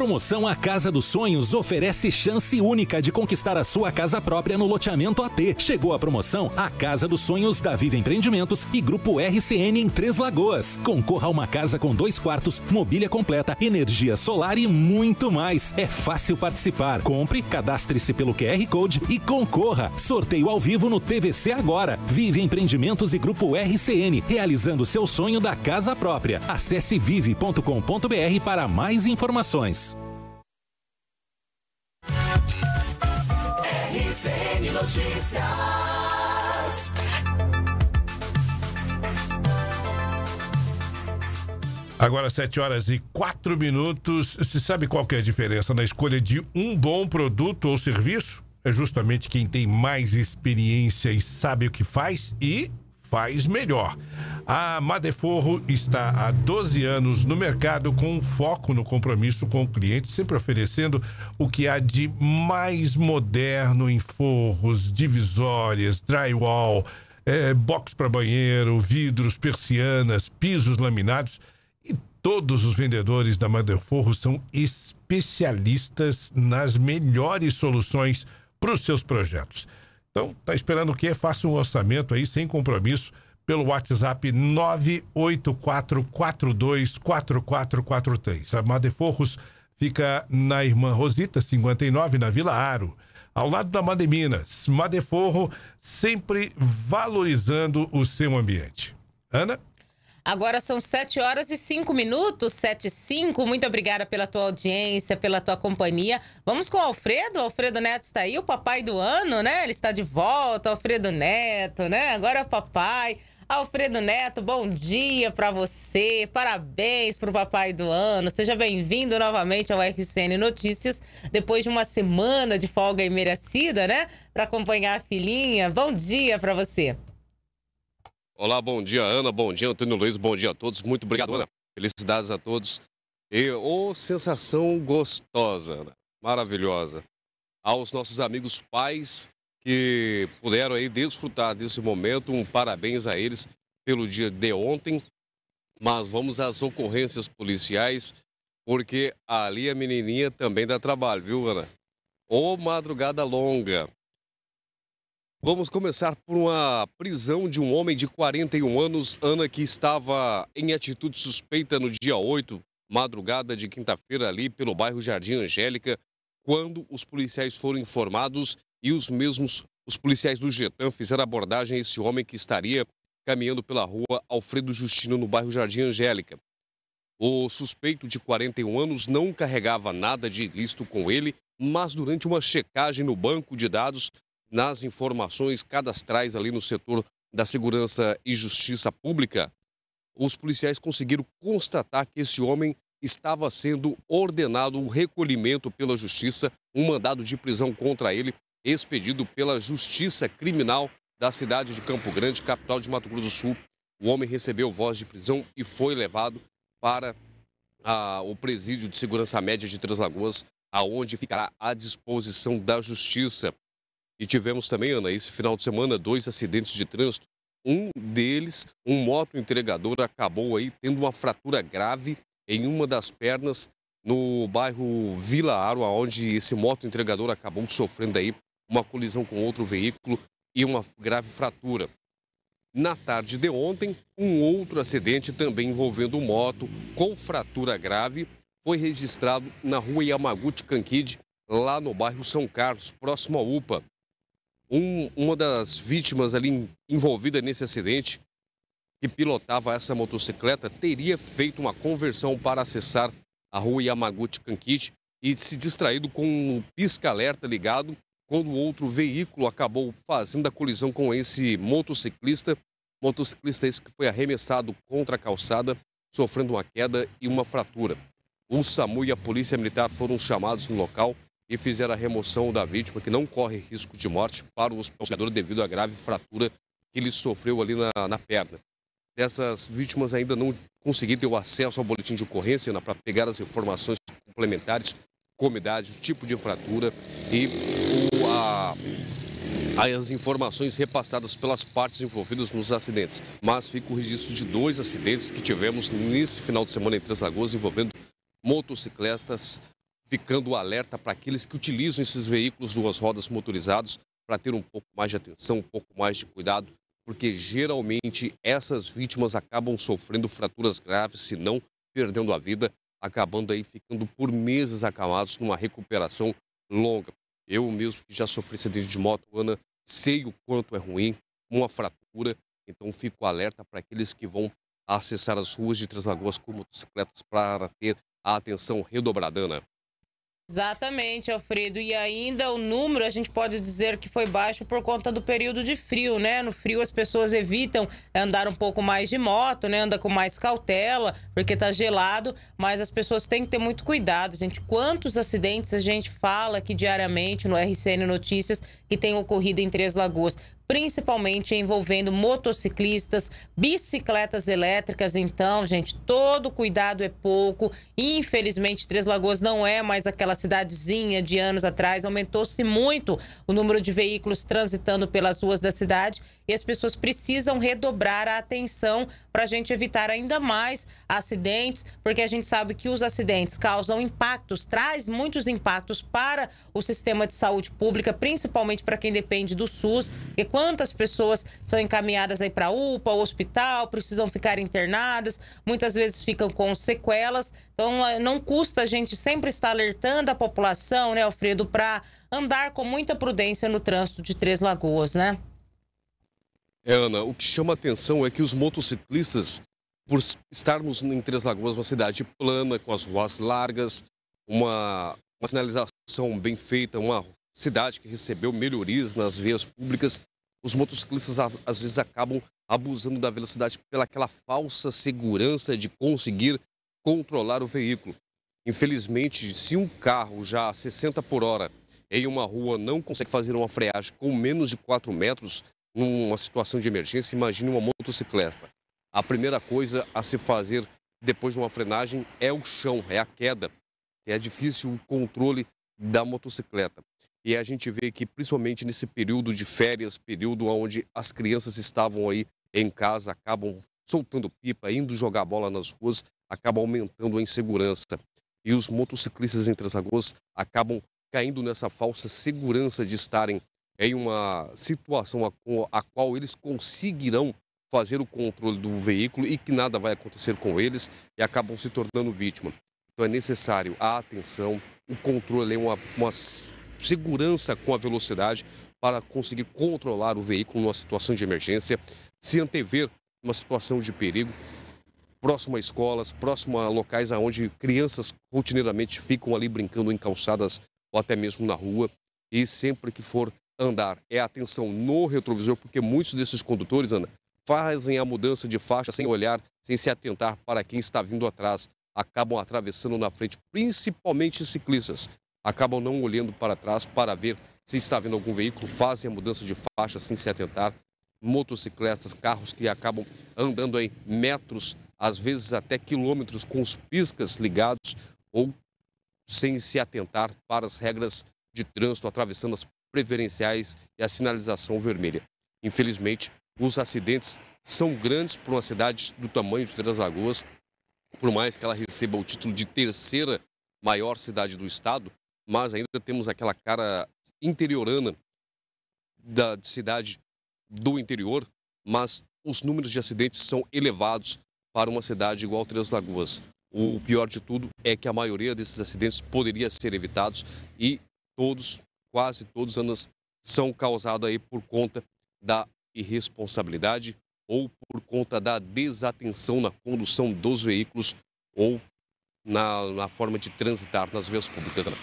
promoção A Casa dos Sonhos oferece chance única de conquistar a sua casa própria no loteamento AT. Chegou a promoção A Casa dos Sonhos da Viva Empreendimentos e Grupo RCN em Três Lagoas. Concorra a uma casa com dois quartos, mobília completa, energia solar e muito mais. É fácil participar. Compre, cadastre-se pelo QR Code e concorra. Sorteio ao vivo no TVC agora. Vive Empreendimentos e Grupo RCN, realizando seu sonho da casa própria. Acesse vive.com.br para mais informações. Notícias. Agora, 7 horas e 4 minutos. Se sabe qual é a diferença na escolha de um bom produto ou serviço? É justamente quem tem mais experiência e sabe o que faz e faz melhor. A Madeforro está há 12 anos no mercado com foco no compromisso com o cliente, sempre oferecendo o que há de mais moderno em forros, divisórias, drywall, é, box para banheiro, vidros, persianas, pisos laminados. E todos os vendedores da Madeforro são especialistas nas melhores soluções para os seus projetos. Então, tá esperando o quê? Faça um orçamento aí sem compromisso pelo WhatsApp 984424443. A Madeforros fica na Irmã Rosita 59 na Vila Aro, ao lado da Mademinas. Madeforro sempre valorizando o seu ambiente. Ana Agora são 7 horas e 5 minutos, 7 e 5. Muito obrigada pela tua audiência, pela tua companhia. Vamos com o Alfredo. O Alfredo Neto está aí, o papai do ano, né? Ele está de volta, Alfredo Neto, né? Agora é o papai. Alfredo Neto, bom dia para você. Parabéns para o papai do ano. Seja bem-vindo novamente ao RCN Notícias, depois de uma semana de folga imerecida, né? Para acompanhar a filhinha. Bom dia para você. Olá, bom dia, Ana. Bom dia, Antônio Luiz. Bom dia a todos. Muito obrigado, Ana. Felicidades a todos. E oh, sensação gostosa, Ana. Maravilhosa. Aos nossos amigos pais que puderam aí desfrutar desse momento, um parabéns a eles pelo dia de ontem. Mas vamos às ocorrências policiais, porque ali a menininha também dá trabalho, viu, Ana? Ô oh, madrugada longa. Vamos começar por uma prisão de um homem de 41 anos, Ana, que estava em atitude suspeita no dia 8, madrugada de quinta-feira, ali pelo bairro Jardim Angélica, quando os policiais foram informados e os mesmos, os policiais do Getan, fizeram abordagem a esse homem que estaria caminhando pela rua Alfredo Justino, no bairro Jardim Angélica. O suspeito de 41 anos não carregava nada de ilícito com ele, mas durante uma checagem no banco de dados nas informações cadastrais ali no setor da segurança e justiça pública, os policiais conseguiram constatar que esse homem estava sendo ordenado um recolhimento pela justiça, um mandado de prisão contra ele, expedido pela Justiça Criminal da cidade de Campo Grande, capital de Mato Grosso do Sul. O homem recebeu voz de prisão e foi levado para a, o presídio de segurança média de Três Lagoas, aonde ficará à disposição da justiça. E tivemos também, Ana, esse final de semana, dois acidentes de trânsito. Um deles, um moto entregador, acabou aí tendo uma fratura grave em uma das pernas no bairro Vila Aro, onde esse moto entregador acabou sofrendo aí uma colisão com outro veículo e uma grave fratura. Na tarde de ontem, um outro acidente também envolvendo moto com fratura grave foi registrado na rua Yamaguchi Cankid, lá no bairro São Carlos, próximo à UPA. Um, uma das vítimas ali envolvida nesse acidente, que pilotava essa motocicleta, teria feito uma conversão para acessar a rua Yamaguchi Kankichi e se distraído com um pisca-alerta ligado quando outro veículo acabou fazendo a colisão com esse motociclista. Motociclista esse que foi arremessado contra a calçada, sofrendo uma queda e uma fratura. O SAMU e a Polícia Militar foram chamados no local e fizer a remoção da vítima, que não corre risco de morte, para o hospital devido à grave fratura que ele sofreu ali na, na perna. Essas vítimas ainda não conseguiram ter o acesso ao boletim de ocorrência né, para pegar as informações complementares, comidades, o tipo de fratura e o, a, as informações repassadas pelas partes envolvidas nos acidentes. Mas fica o registro de dois acidentes que tivemos nesse final de semana em Três Lagoas envolvendo motocicletas ficando alerta para aqueles que utilizam esses veículos duas rodas motorizados para ter um pouco mais de atenção, um pouco mais de cuidado, porque geralmente essas vítimas acabam sofrendo fraturas graves, se não perdendo a vida, acabando aí ficando por meses acamados numa recuperação longa. Eu mesmo que já sofri acidente de moto, Ana, sei o quanto é ruim uma fratura, então fico alerta para aqueles que vão acessar as ruas de Três Lagoas com motocicletas para ter a atenção redobradana. Exatamente, Alfredo. E ainda o número a gente pode dizer que foi baixo por conta do período de frio, né? No frio as pessoas evitam é, andar um pouco mais de moto, né? Anda com mais cautela, porque tá gelado, mas as pessoas têm que ter muito cuidado, gente. Quantos acidentes a gente fala aqui diariamente no RCN Notícias que tem ocorrido em Três Lagoas? principalmente envolvendo motociclistas, bicicletas elétricas. Então, gente, todo cuidado é pouco. Infelizmente, Três Lagoas não é mais aquela cidadezinha de anos atrás. Aumentou-se muito o número de veículos transitando pelas ruas da cidade e as pessoas precisam redobrar a atenção para a gente evitar ainda mais acidentes, porque a gente sabe que os acidentes causam impactos, traz muitos impactos para o sistema de saúde pública, principalmente para quem depende do SUS. E quando quantas pessoas são encaminhadas aí para UPA, hospital, precisam ficar internadas, muitas vezes ficam com sequelas. Então, eh, não custa a gente sempre estar alertando a população, né, Alfredo, para andar com muita prudência no trânsito de Três Lagoas, né? É, Ana, o que chama atenção é que os motociclistas, por estarmos em Três Lagoas, uma cidade plana, com as ruas largas, uma, uma sinalização bem feita, uma cidade que recebeu melhorias nas vias públicas, os motociclistas às vezes acabam abusando da velocidade pelaquela falsa segurança de conseguir controlar o veículo. Infelizmente, se um carro já a 60 por hora em uma rua não consegue fazer uma freagem com menos de 4 metros numa situação de emergência, imagine uma motocicleta. A primeira coisa a se fazer depois de uma frenagem é o chão, é a queda. É difícil o controle da motocicleta. E a gente vê que, principalmente nesse período de férias, período onde as crianças estavam aí em casa, acabam soltando pipa, indo jogar bola nas ruas, acaba aumentando a insegurança. E os motociclistas em Três Lagoas acabam caindo nessa falsa segurança de estarem em uma situação a, a qual eles conseguirão fazer o controle do veículo e que nada vai acontecer com eles e acabam se tornando vítima. Então é necessário a atenção, o controle é uma, uma segurança com a velocidade para conseguir controlar o veículo numa situação de emergência, se antever uma situação de perigo próximo a escolas, próximo a locais onde crianças rotineiramente ficam ali brincando em calçadas ou até mesmo na rua. E sempre que for andar, é atenção no retrovisor, porque muitos desses condutores, Ana, fazem a mudança de faixa sem olhar, sem se atentar para quem está vindo atrás. Acabam atravessando na frente, principalmente ciclistas acabam não olhando para trás para ver se está vendo algum veículo, fazem a mudança de faixa sem se atentar. Motocicletas, carros que acabam andando em metros, às vezes até quilômetros, com os piscas ligados ou sem se atentar para as regras de trânsito, atravessando as preferenciais e a sinalização vermelha. Infelizmente, os acidentes são grandes para uma cidade do tamanho de Três Lagoas, por mais que ela receba o título de terceira maior cidade do estado, mas ainda temos aquela cara interiorana da cidade do interior, mas os números de acidentes são elevados para uma cidade igual Três Lagoas. O pior de tudo é que a maioria desses acidentes poderia ser evitados e todos, quase todos anos, são causados aí por conta da irresponsabilidade ou por conta da desatenção na condução dos veículos ou na, na forma de transitar nas vias públicas. Né?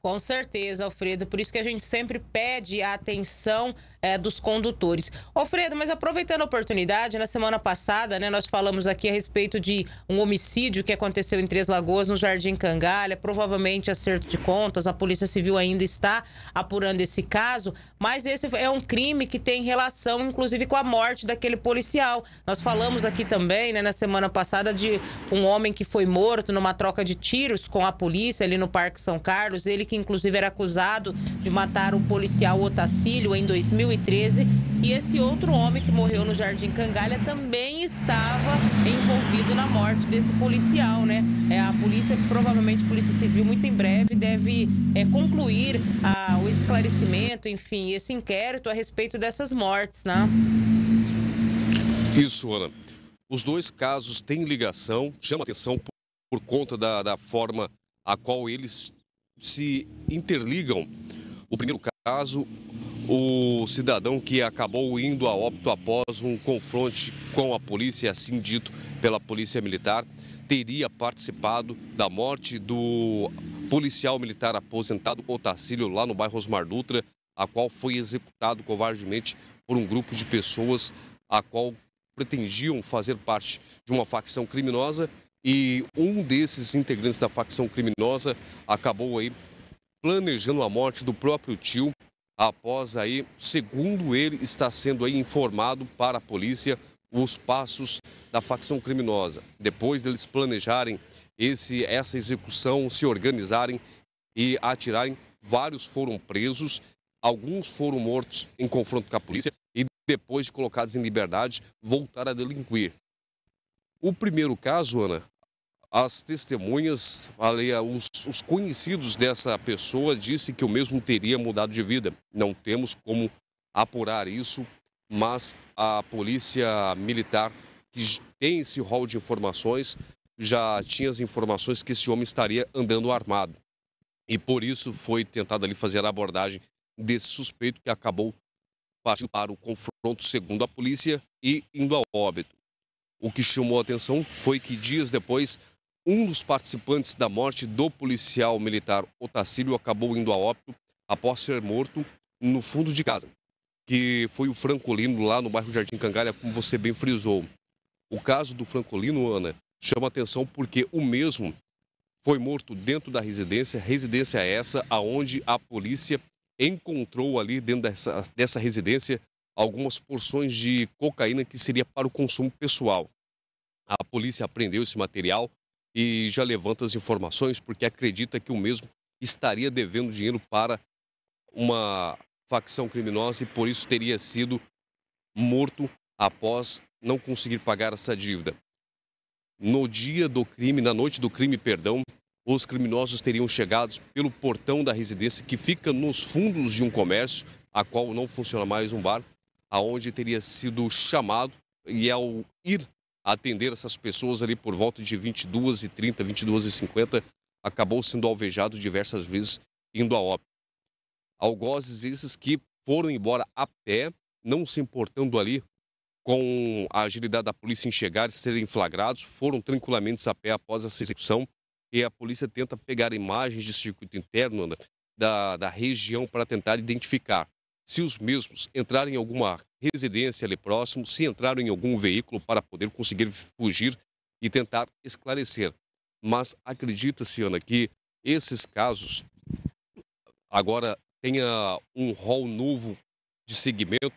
Com certeza, Alfredo. Por isso que a gente sempre pede a atenção é, dos condutores. Alfredo, mas aproveitando a oportunidade, na semana passada, né, nós falamos aqui a respeito de um homicídio que aconteceu em Três Lagoas, no Jardim Cangalha, provavelmente acerto de contas, a Polícia Civil ainda está apurando esse caso, mas esse é um crime que tem relação, inclusive, com a morte daquele policial. Nós falamos aqui também, né, na semana passada, de um homem que foi morto numa troca de tiros com a polícia ali no Parque São Carlos, ele que, inclusive, era acusado de matar o policial Otacílio em 2000 2013. E esse outro homem que morreu no Jardim Cangalha também estava envolvido na morte desse policial, né? É, a polícia, provavelmente Polícia Civil, muito em breve deve é, concluir a, ah, o esclarecimento, enfim, esse inquérito a respeito dessas mortes, né? Isso, Ana. Os dois casos têm ligação, chama atenção por, por conta da, da forma a qual eles se interligam. O primeiro caso caso, o cidadão que acabou indo a óbito após um confronto com a polícia, assim dito pela Polícia Militar, teria participado da morte do policial militar aposentado Otacílio, lá no bairro Osmar Dutra, a qual foi executado covardemente por um grupo de pessoas a qual pretendiam fazer parte de uma facção criminosa e um desses integrantes da facção criminosa acabou aí planejando a morte do próprio tio após aí, segundo ele, está sendo aí informado para a polícia os passos da facção criminosa. Depois deles planejarem esse, essa execução, se organizarem e atirarem, vários foram presos, alguns foram mortos em confronto com a polícia e depois de colocados em liberdade, voltaram a delinquir. O primeiro caso, Ana, as testemunhas, os, os conhecidos dessa pessoa disse que o mesmo teria mudado de vida. Não temos como apurar isso, mas a polícia militar, que tem esse rol de informações, já tinha as informações que esse homem estaria andando armado. E por isso foi tentado ali fazer a abordagem desse suspeito que acabou partindo para o confronto, segundo a polícia, e indo ao óbito. O que chamou a atenção foi que dias depois um dos participantes da morte do policial militar Otacílio acabou indo a óbito após ser morto no fundo de casa, que foi o Francolino lá no bairro Jardim Cangalha, como você bem frisou. O caso do Francolino, Ana, chama atenção porque o mesmo foi morto dentro da residência, residência essa aonde a polícia encontrou ali dentro dessa, dessa residência algumas porções de cocaína que seria para o consumo pessoal. A polícia apreendeu esse material, e já levanta as informações porque acredita que o mesmo estaria devendo dinheiro para uma facção criminosa e por isso teria sido morto após não conseguir pagar essa dívida. No dia do crime, na noite do crime, perdão, os criminosos teriam chegado pelo portão da residência que fica nos fundos de um comércio, a qual não funciona mais um bar, aonde teria sido chamado e ao ir atender essas pessoas ali por volta de 22 e 30, 22 e 50, acabou sendo alvejado diversas vezes indo a óbito. Algozes esses que foram embora a pé, não se importando ali com a agilidade da polícia em chegar e serem flagrados, foram tranquilamente a pé após essa execução e a polícia tenta pegar imagens de circuito interno né, da, da região para tentar identificar se os mesmos entrarem em alguma residência ali próximo, se entraram em algum veículo para poder conseguir fugir e tentar esclarecer. Mas acredita-se, Ana, que esses casos agora tenha um rol novo de segmento,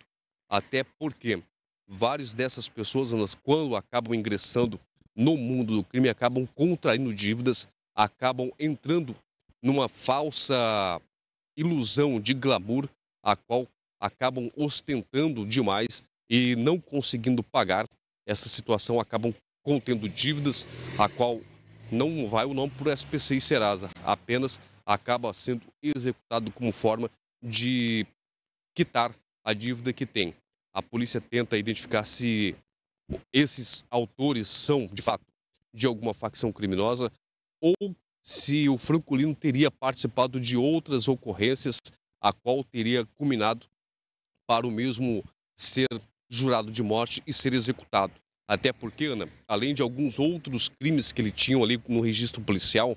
até porque várias dessas pessoas, Ana, quando acabam ingressando no mundo do crime, acabam contraindo dívidas, acabam entrando numa falsa ilusão de glamour a qual acabam ostentando demais e não conseguindo pagar essa situação, acabam contendo dívidas, a qual não vai o nome por SPC e Serasa, apenas acaba sendo executado como forma de quitar a dívida que tem. A polícia tenta identificar se esses autores são, de fato, de alguma facção criminosa ou se o Francolino teria participado de outras ocorrências a qual teria culminado para o mesmo ser jurado de morte e ser executado. Até porque, Ana, além de alguns outros crimes que ele tinha ali no registro policial,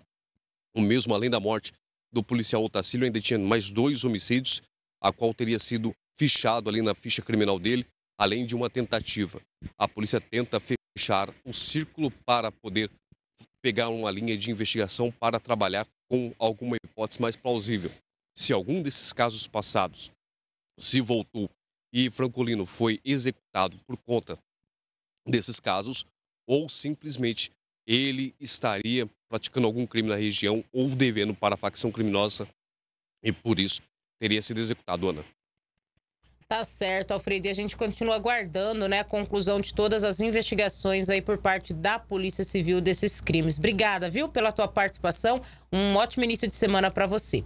o mesmo além da morte do policial Otacílio, ainda tinha mais dois homicídios, a qual teria sido fichado ali na ficha criminal dele, além de uma tentativa. A polícia tenta fechar o círculo para poder pegar uma linha de investigação para trabalhar com alguma hipótese mais plausível se algum desses casos passados se voltou e Francolino foi executado por conta desses casos, ou simplesmente ele estaria praticando algum crime na região ou devendo para a facção criminosa e por isso teria sido executado, Ana. Tá certo, Alfredo. E a gente continua aguardando né, a conclusão de todas as investigações aí por parte da Polícia Civil desses crimes. Obrigada, viu, pela tua participação. Um ótimo início de semana para você.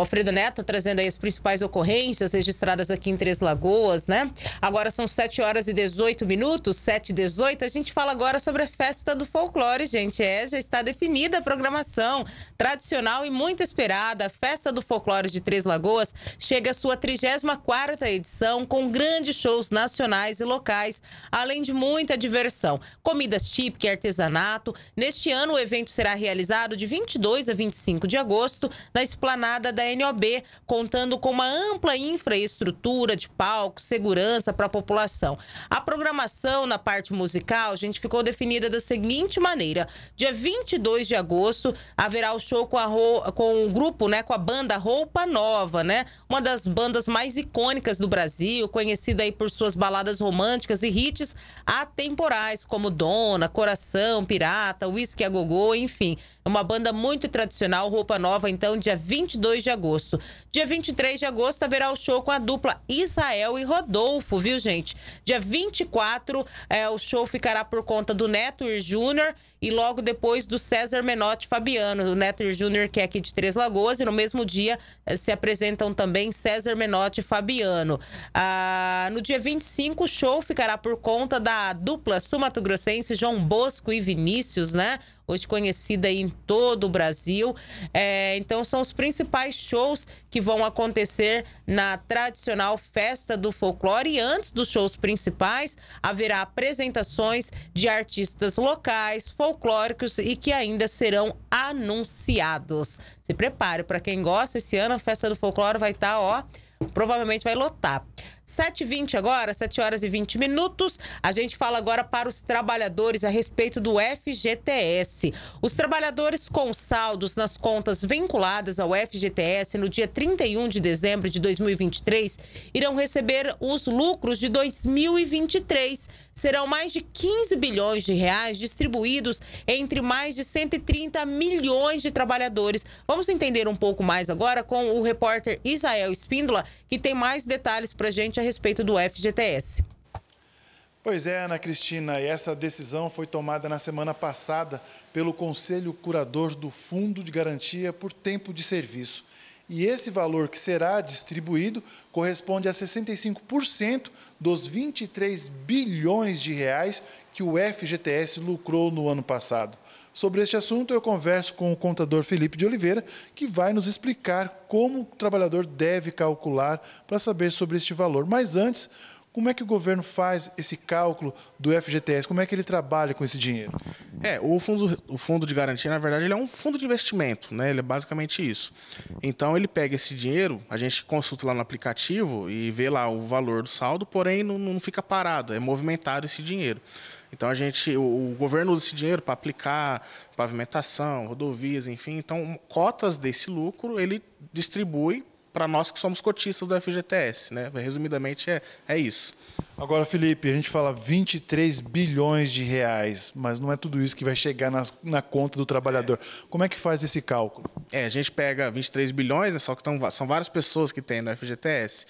Alfredo Neto trazendo aí as principais ocorrências registradas aqui em Três Lagoas, né? Agora são 7 horas e 18 minutos, 7 e 18. A gente fala agora sobre a festa do folclore, gente. É, já está definida a programação tradicional e muito esperada. A festa do folclore de Três Lagoas chega à sua 34ª edição com grandes shows nacionais e locais, além de muita diversão. Comidas típicas e artesanato. Neste ano o evento será realizado de 22 a 25 de agosto na esplanada da NOB, contando com uma ampla infraestrutura de palco, segurança para a população. A programação na parte musical, a gente ficou definida da seguinte maneira: dia 22 de agosto haverá o show com, a, com o grupo, né, com a banda Roupa Nova, né? Uma das bandas mais icônicas do Brasil, conhecida aí por suas baladas românticas e hits atemporais, como Dona, Coração, Pirata, Whisky a Gogô, enfim. É uma banda muito tradicional, Roupa Nova, então, dia 22 de agosto agosto. Dia 23 de agosto haverá o show com a dupla Israel e Rodolfo, viu, gente? Dia 24, é, o show ficará por conta do Neto e Júnior e logo depois do César Menotti Fabiano, do Netter Júnior, que é aqui de Três Lagoas, e no mesmo dia eh, se apresentam também César Menotti e Fabiano. Ah, no dia 25, o show ficará por conta da dupla sumatogrossense João Bosco e Vinícius, né? hoje conhecida em todo o Brasil. É, então, são os principais shows que vão acontecer na tradicional Festa do Folclore. E antes dos shows principais, haverá apresentações de artistas locais, folclóricos folclóricos e que ainda serão anunciados. Se prepare, para quem gosta, esse ano a Festa do Folclore vai estar, tá, ó, provavelmente vai lotar. 7h20 agora, 7 horas e 20 minutos. A gente fala agora para os trabalhadores a respeito do FGTS. Os trabalhadores com saldos nas contas vinculadas ao FGTS no dia 31 de dezembro de 2023 irão receber os lucros de 2023. Serão mais de 15 bilhões de reais distribuídos entre mais de 130 milhões de trabalhadores. Vamos entender um pouco mais agora com o repórter Isael Espíndola, que tem mais detalhes para a gente a respeito do FGTS. Pois é, Ana Cristina, e essa decisão foi tomada na semana passada pelo Conselho Curador do Fundo de Garantia por Tempo de Serviço. E esse valor que será distribuído corresponde a 65% dos 23 bilhões de reais que o FGTS lucrou no ano passado. Sobre este assunto, eu converso com o contador Felipe de Oliveira, que vai nos explicar como o trabalhador deve calcular para saber sobre este valor. Mas antes, como é que o governo faz esse cálculo do FGTS? Como é que ele trabalha com esse dinheiro? É, o fundo, o fundo de garantia, na verdade, ele é um fundo de investimento, né? Ele é basicamente isso. Então ele pega esse dinheiro, a gente consulta lá no aplicativo e vê lá o valor do saldo, porém não, não fica parado, é movimentado esse dinheiro. Então a gente, o, o governo usa esse dinheiro para aplicar pavimentação, rodovias, enfim. Então cotas desse lucro ele distribui para nós que somos cotistas do FGTS, né? Resumidamente é, é isso. Agora, Felipe, a gente fala 23 bilhões de reais, mas não é tudo isso que vai chegar na, na conta do trabalhador. É. Como é que faz esse cálculo? É, a gente pega 23 bilhões, né, só que tão, são várias pessoas que têm no FGTS.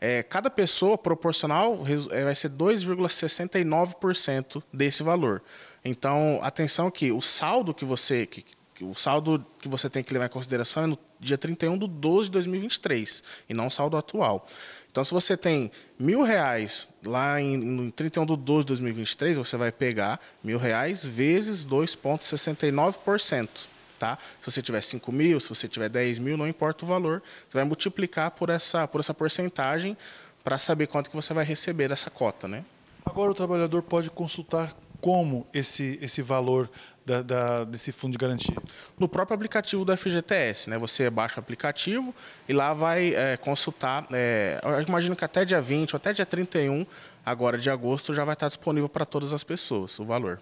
É, cada pessoa proporcional é, vai ser 2,69% desse valor. Então, atenção que o saldo que você. Que, o saldo que você tem que levar em consideração é no dia 31 de 12 de 2023 e não o saldo atual. Então, se você tem mil reais lá em, 31 de 12 de 2023, você vai pegar mil reais vezes 2,69% tá? Se você tiver 5 mil, se você tiver 10 mil, não importa o valor, você vai multiplicar por essa, por essa porcentagem para saber quanto que você vai receber dessa cota, né? Agora o trabalhador pode consultar como esse, esse valor da, da, desse fundo de garantia? No próprio aplicativo do FGTS, né? Você baixa o aplicativo e lá vai é, consultar. É, eu imagino que até dia 20 ou até dia 31, agora de agosto, já vai estar disponível para todas as pessoas o valor.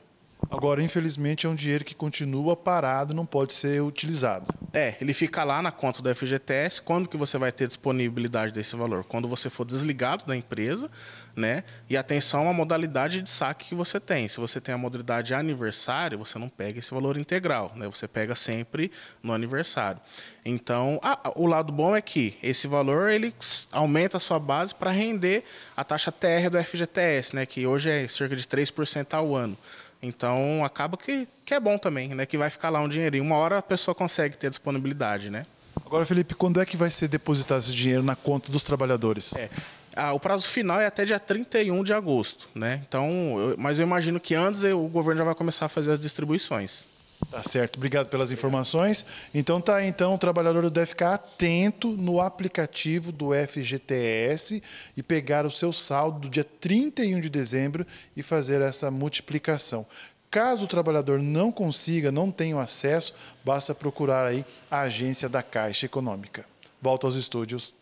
Agora, infelizmente, é um dinheiro que continua parado, não pode ser utilizado. É, ele fica lá na conta do FGTS. Quando que você vai ter disponibilidade desse valor? Quando você for desligado da empresa, né? E atenção à modalidade de saque que você tem. Se você tem a modalidade aniversário, você não pega esse valor integral, né? Você pega sempre no aniversário. Então, o lado bom é que esse valor ele aumenta a sua base para render a taxa TR do FGTS, né? Que hoje é cerca de 3% ao ano. Então acaba que, que é bom também, né? Que vai ficar lá um dinheirinho. Uma hora a pessoa consegue ter disponibilidade, né? Agora, Felipe, quando é que vai ser depositado esse dinheiro na conta dos trabalhadores? É. Ah, o prazo final é até dia 31 de agosto, né? Então, eu, mas eu imagino que antes o governo já vai começar a fazer as distribuições. Tá certo, obrigado pelas informações. Então tá, então o trabalhador deve ficar atento no aplicativo do FGTS e pegar o seu saldo do dia 31 de dezembro e fazer essa multiplicação. Caso o trabalhador não consiga, não tenha acesso, basta procurar aí a agência da Caixa Econômica. Volto aos estúdios.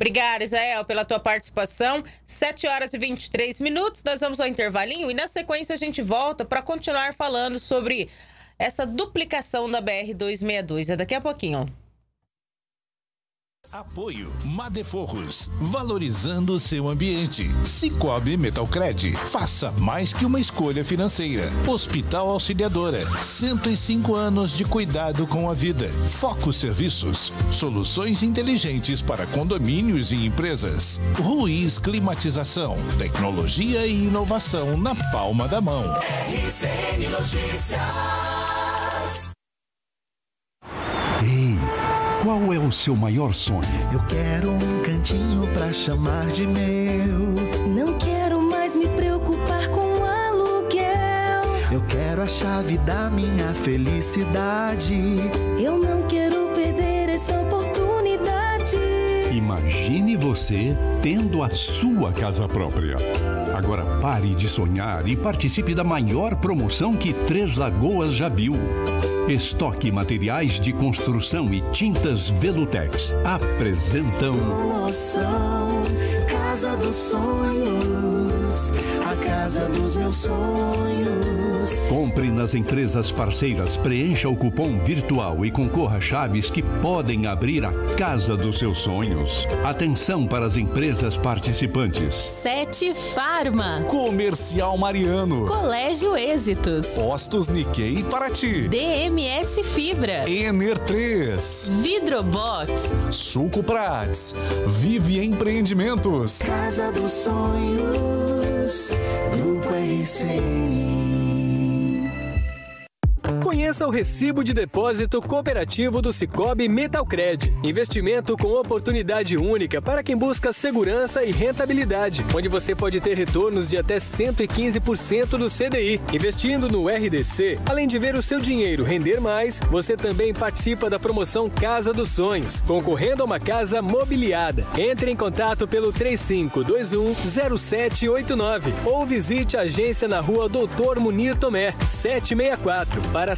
Obrigada, Israel, pela tua participação. 7 horas e 23 minutos, nós vamos ao intervalinho e na sequência a gente volta para continuar falando sobre essa duplicação da BR-262. É daqui a pouquinho. Apoio Madeforros, valorizando o seu ambiente. Cicobi Metalcred, faça mais que uma escolha financeira. Hospital Auxiliadora, 105 anos de cuidado com a vida. Foco Serviços, soluções inteligentes para condomínios e empresas. Ruiz Climatização, tecnologia e inovação na palma da mão. RCN Notícias. Ei. Qual é o seu maior sonho? Eu quero um cantinho para chamar de meu. Não quero mais me preocupar com aluguel. Eu quero a chave da minha felicidade. Eu não quero perder essa oportunidade. Imagine você tendo a sua casa própria. Agora pare de sonhar e participe da maior promoção que Três Lagoas já viu. Estoque Materiais de Construção e Tintas Velutex apresentam. Promoção, Casa dos Sonhos, a casa dos meus sonhos. Compre nas empresas parceiras, preencha o cupom virtual e concorra a chaves que podem abrir a casa dos seus sonhos. Atenção para as empresas participantes. Sete Farma. Comercial Mariano. Colégio Êxitos. Postos Nikkei para ti. DMS Fibra. Ener 3. Vidrobox. Suco Prats. Vive Empreendimentos. Casa dos Sonhos. Grupo RCI. Conheça o recibo de depósito cooperativo do Cicobi Metalcred. Investimento com oportunidade única para quem busca segurança e rentabilidade, onde você pode ter retornos de até 115% do CDI. Investindo no RDC, além de ver o seu dinheiro render mais, você também participa da promoção Casa dos Sonhos, concorrendo a uma casa mobiliada. Entre em contato pelo 35210789 ou visite a agência na rua Doutor Munir Tomé, 764, para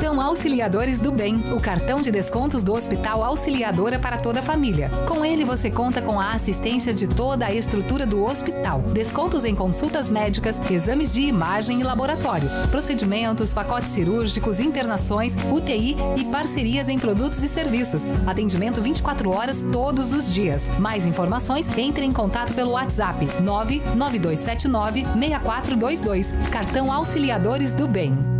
Cartão Auxiliadores do Bem, o cartão de descontos do Hospital Auxiliadora para toda a família. Com ele você conta com a assistência de toda a estrutura do hospital. Descontos em consultas médicas, exames de imagem e laboratório, procedimentos, pacotes cirúrgicos, internações, UTI e parcerias em produtos e serviços. Atendimento 24 horas todos os dias. Mais informações, entre em contato pelo WhatsApp 99279 6422. Cartão Auxiliadores do Bem.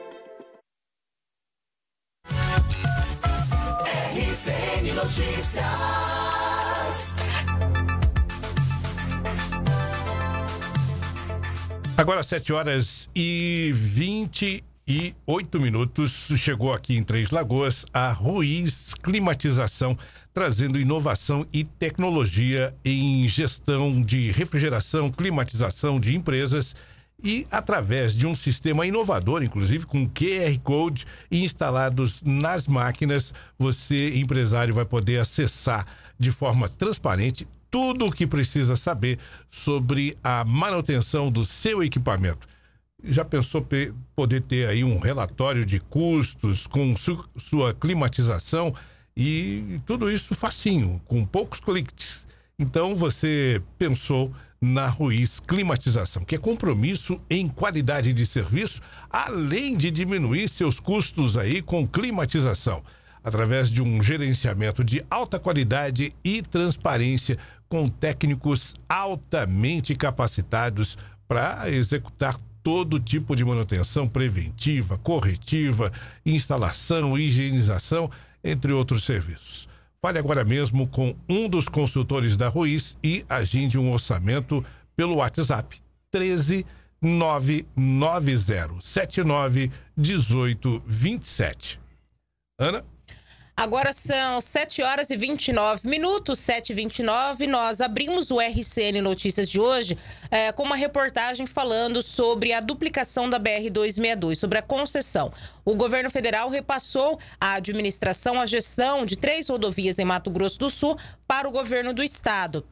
Tá agora, 7 horas e 28 minutos. Chegou aqui em Três Lagoas a Ruiz Climatização, trazendo inovação e tecnologia em gestão de refrigeração, climatização de empresas e através de um sistema inovador, inclusive com QR Code instalados nas máquinas, você, empresário, vai poder acessar de forma transparente tudo o que precisa saber sobre a manutenção do seu equipamento. Já pensou poder ter aí um relatório de custos com su sua climatização e tudo isso facinho, com poucos cliques. Então você pensou na Ruiz Climatização, que é compromisso em qualidade de serviço, além de diminuir seus custos aí com climatização através de um gerenciamento de alta qualidade e transparência com técnicos altamente capacitados para executar todo tipo de manutenção preventiva, corretiva, instalação, higienização, entre outros serviços. Fale agora mesmo com um dos consultores da Ruiz e agende um orçamento pelo WhatsApp 13 99079 1827. Ana? Agora são 7 horas e 29 minutos, 7h29. Nós abrimos o RCN Notícias de hoje é, com uma reportagem falando sobre a duplicação da BR-262, sobre a concessão. O governo federal repassou à administração a gestão de três rodovias em Mato Grosso do Sul para o governo do estado.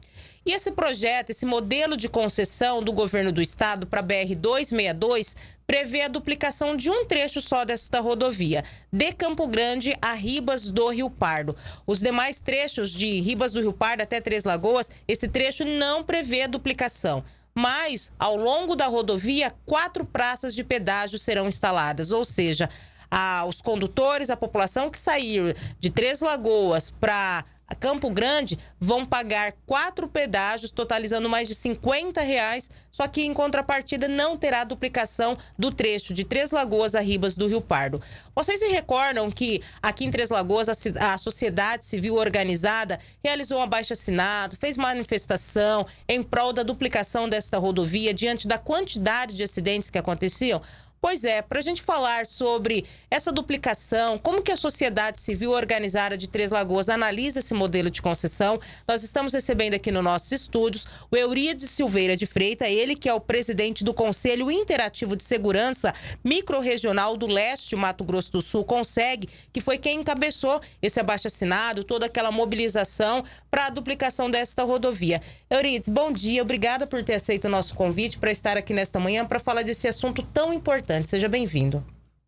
E esse projeto, esse modelo de concessão do governo do estado para a BR-262 prevê a duplicação de um trecho só desta rodovia, de Campo Grande a Ribas do Rio Pardo. Os demais trechos de Ribas do Rio Pardo até Três Lagoas, esse trecho não prevê a duplicação. Mas, ao longo da rodovia, quatro praças de pedágio serão instaladas, ou seja, aos condutores, a população que sair de Três Lagoas para Campo Grande vão pagar quatro pedágios, totalizando mais de 50 reais, só que em contrapartida não terá duplicação do trecho de Três Lagoas a Ribas do Rio Pardo. Vocês se recordam que aqui em Três Lagoas a, a sociedade civil organizada realizou um abaixo-assinado, fez manifestação em prol da duplicação desta rodovia diante da quantidade de acidentes que aconteciam? Pois é, para a gente falar sobre essa duplicação, como que a sociedade civil organizada de Três Lagoas analisa esse modelo de concessão, nós estamos recebendo aqui nos nossos estúdios o Eurides Silveira de Freita, ele que é o presidente do Conselho Interativo de Segurança Microrregional do Leste Mato Grosso do Sul, Consegue, que foi quem encabeçou esse abaixo-assinado, toda aquela mobilização para a duplicação desta rodovia. Eurides, bom dia, obrigada por ter aceito o nosso convite para estar aqui nesta manhã para falar desse assunto tão importante importante. Seja bem-vindo.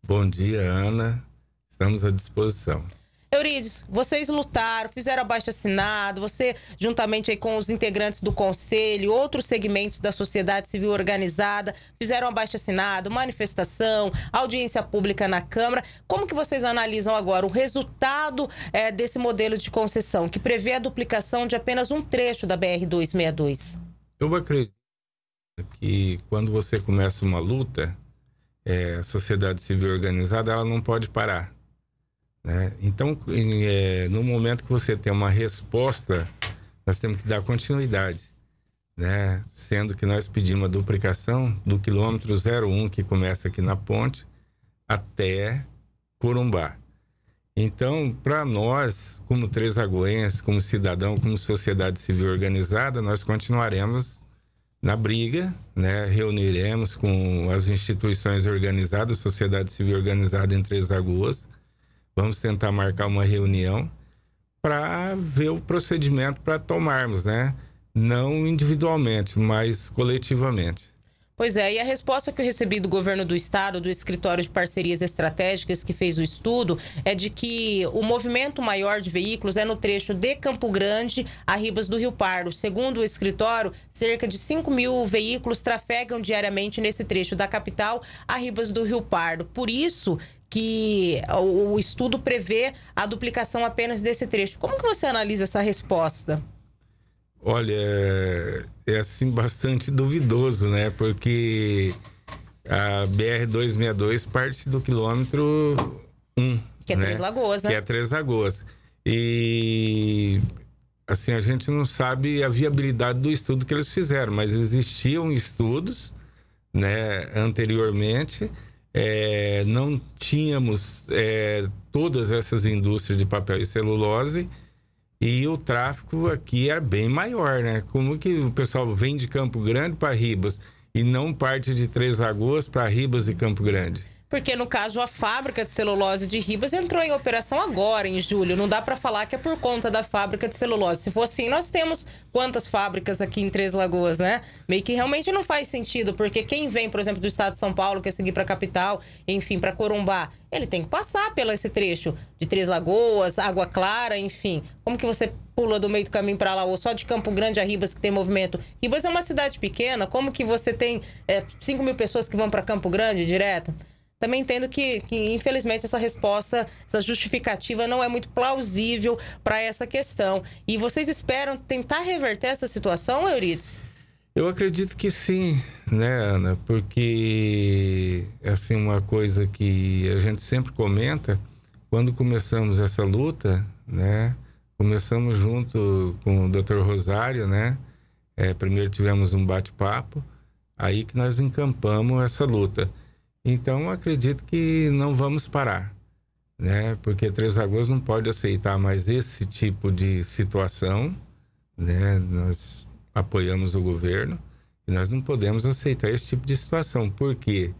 Bom dia, Ana. Estamos à disposição. Eurides, vocês lutaram, fizeram abaixo assinado, você, juntamente aí com os integrantes do Conselho, outros segmentos da sociedade civil organizada, fizeram abaixo assinado, manifestação, audiência pública na Câmara. Como que vocês analisam agora o resultado é, desse modelo de concessão, que prevê a duplicação de apenas um trecho da BR-262? Eu acredito que quando você começa uma luta, é, sociedade civil organizada, ela não pode parar. Né? Então, em, é, no momento que você tem uma resposta, nós temos que dar continuidade. Né? Sendo que nós pedimos a duplicação do quilômetro 01, que começa aqui na ponte, até Corumbá. Então, para nós, como Três Agoenses, como cidadão, como sociedade civil organizada, nós continuaremos na briga, né? Reuniremos com as instituições organizadas, sociedade civil organizada em Três Lagoas. Vamos tentar marcar uma reunião para ver o procedimento para tomarmos, né? Não individualmente, mas coletivamente. Pois é, e a resposta que eu recebi do governo do estado, do escritório de parcerias estratégicas que fez o estudo, é de que o movimento maior de veículos é no trecho de Campo Grande a Ribas do Rio Pardo. Segundo o escritório, cerca de 5 mil veículos trafegam diariamente nesse trecho da capital a Ribas do Rio Pardo. Por isso que o estudo prevê a duplicação apenas desse trecho. Como que você analisa essa resposta? Olha, é assim bastante duvidoso, né? Porque a BR-262 parte do quilômetro 1. Que é né? Três Lagoas, né? Que é Três Lagoas. E assim, a gente não sabe a viabilidade do estudo que eles fizeram, mas existiam estudos né, anteriormente. É, não tínhamos é, todas essas indústrias de papel e celulose e o tráfico aqui é bem maior, né? Como que o pessoal vem de Campo Grande para Ribas e não parte de Três Lagoas para Ribas e Campo Grande? porque no caso a fábrica de celulose de Ribas entrou em operação agora, em julho. Não dá para falar que é por conta da fábrica de celulose. Se for assim, nós temos quantas fábricas aqui em Três Lagoas, né? Meio que realmente não faz sentido, porque quem vem, por exemplo, do estado de São Paulo, quer seguir para a capital, enfim, para Corumbá, ele tem que passar pelo esse trecho de Três Lagoas, Água Clara, enfim. Como que você pula do meio do caminho para lá, ou só de Campo Grande a Ribas que tem movimento? Ribas é uma cidade pequena, como que você tem é, 5 mil pessoas que vão para Campo Grande direto? Também entendo que, que infelizmente, essa resposta, essa justificativa não é muito plausível para essa questão. E vocês esperam tentar reverter essa situação, Euridice? Eu acredito que sim, né, Ana? Porque, assim, uma coisa que a gente sempre comenta, quando começamos essa luta, né? Começamos junto com o Dr. Rosário, né? É, primeiro tivemos um bate-papo, aí que nós encampamos essa luta. Então, acredito que não vamos parar, né? Porque Três Lagoas não pode aceitar mais esse tipo de situação, né? Nós apoiamos o governo e nós não podemos aceitar esse tipo de situação, porque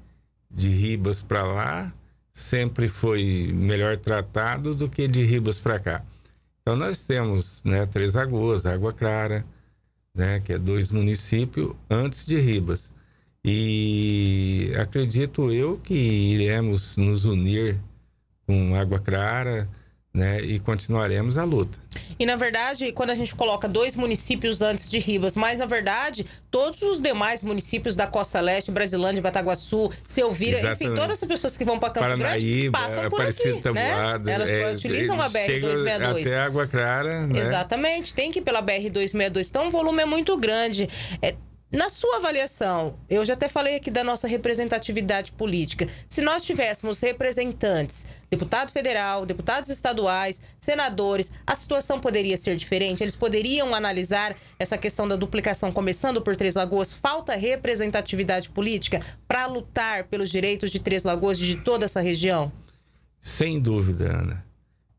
de Ribas para lá sempre foi melhor tratado do que de Ribas para cá. Então, nós temos né, Três Lagoas, Água Clara, né, que é dois municípios antes de Ribas. E acredito eu que iremos nos unir com Água Clara, né, e continuaremos a luta. E na verdade, quando a gente coloca dois municípios antes de Rivas, mas na verdade, todos os demais municípios da Costa Leste, Brasilândia, Bataguaçu, Selvira, Exatamente. enfim, todas as pessoas que vão para Campo Paranaíba, Grande passam é por aqui, Tabuado, né? Elas é, utilizam a BR-262. Até Água Clara, né? Exatamente, tem que ir pela BR-262, então o volume é muito grande. É, na sua avaliação, eu já até falei aqui da nossa representatividade política. Se nós tivéssemos representantes, deputado federal, deputados estaduais, senadores, a situação poderia ser diferente? Eles poderiam analisar essa questão da duplicação, começando por Três Lagoas? Falta representatividade política para lutar pelos direitos de Três Lagoas e de toda essa região? Sem dúvida, Ana.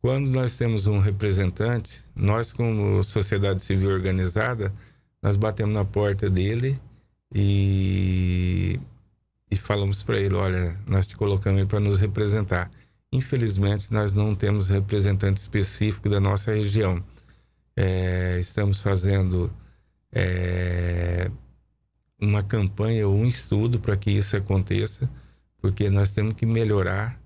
Quando nós temos um representante, nós, como sociedade civil organizada, nós batemos na porta dele e, e falamos para ele: olha, nós te colocamos aí para nos representar. Infelizmente, nós não temos representante específico da nossa região. É, estamos fazendo é, uma campanha ou um estudo para que isso aconteça, porque nós temos que melhorar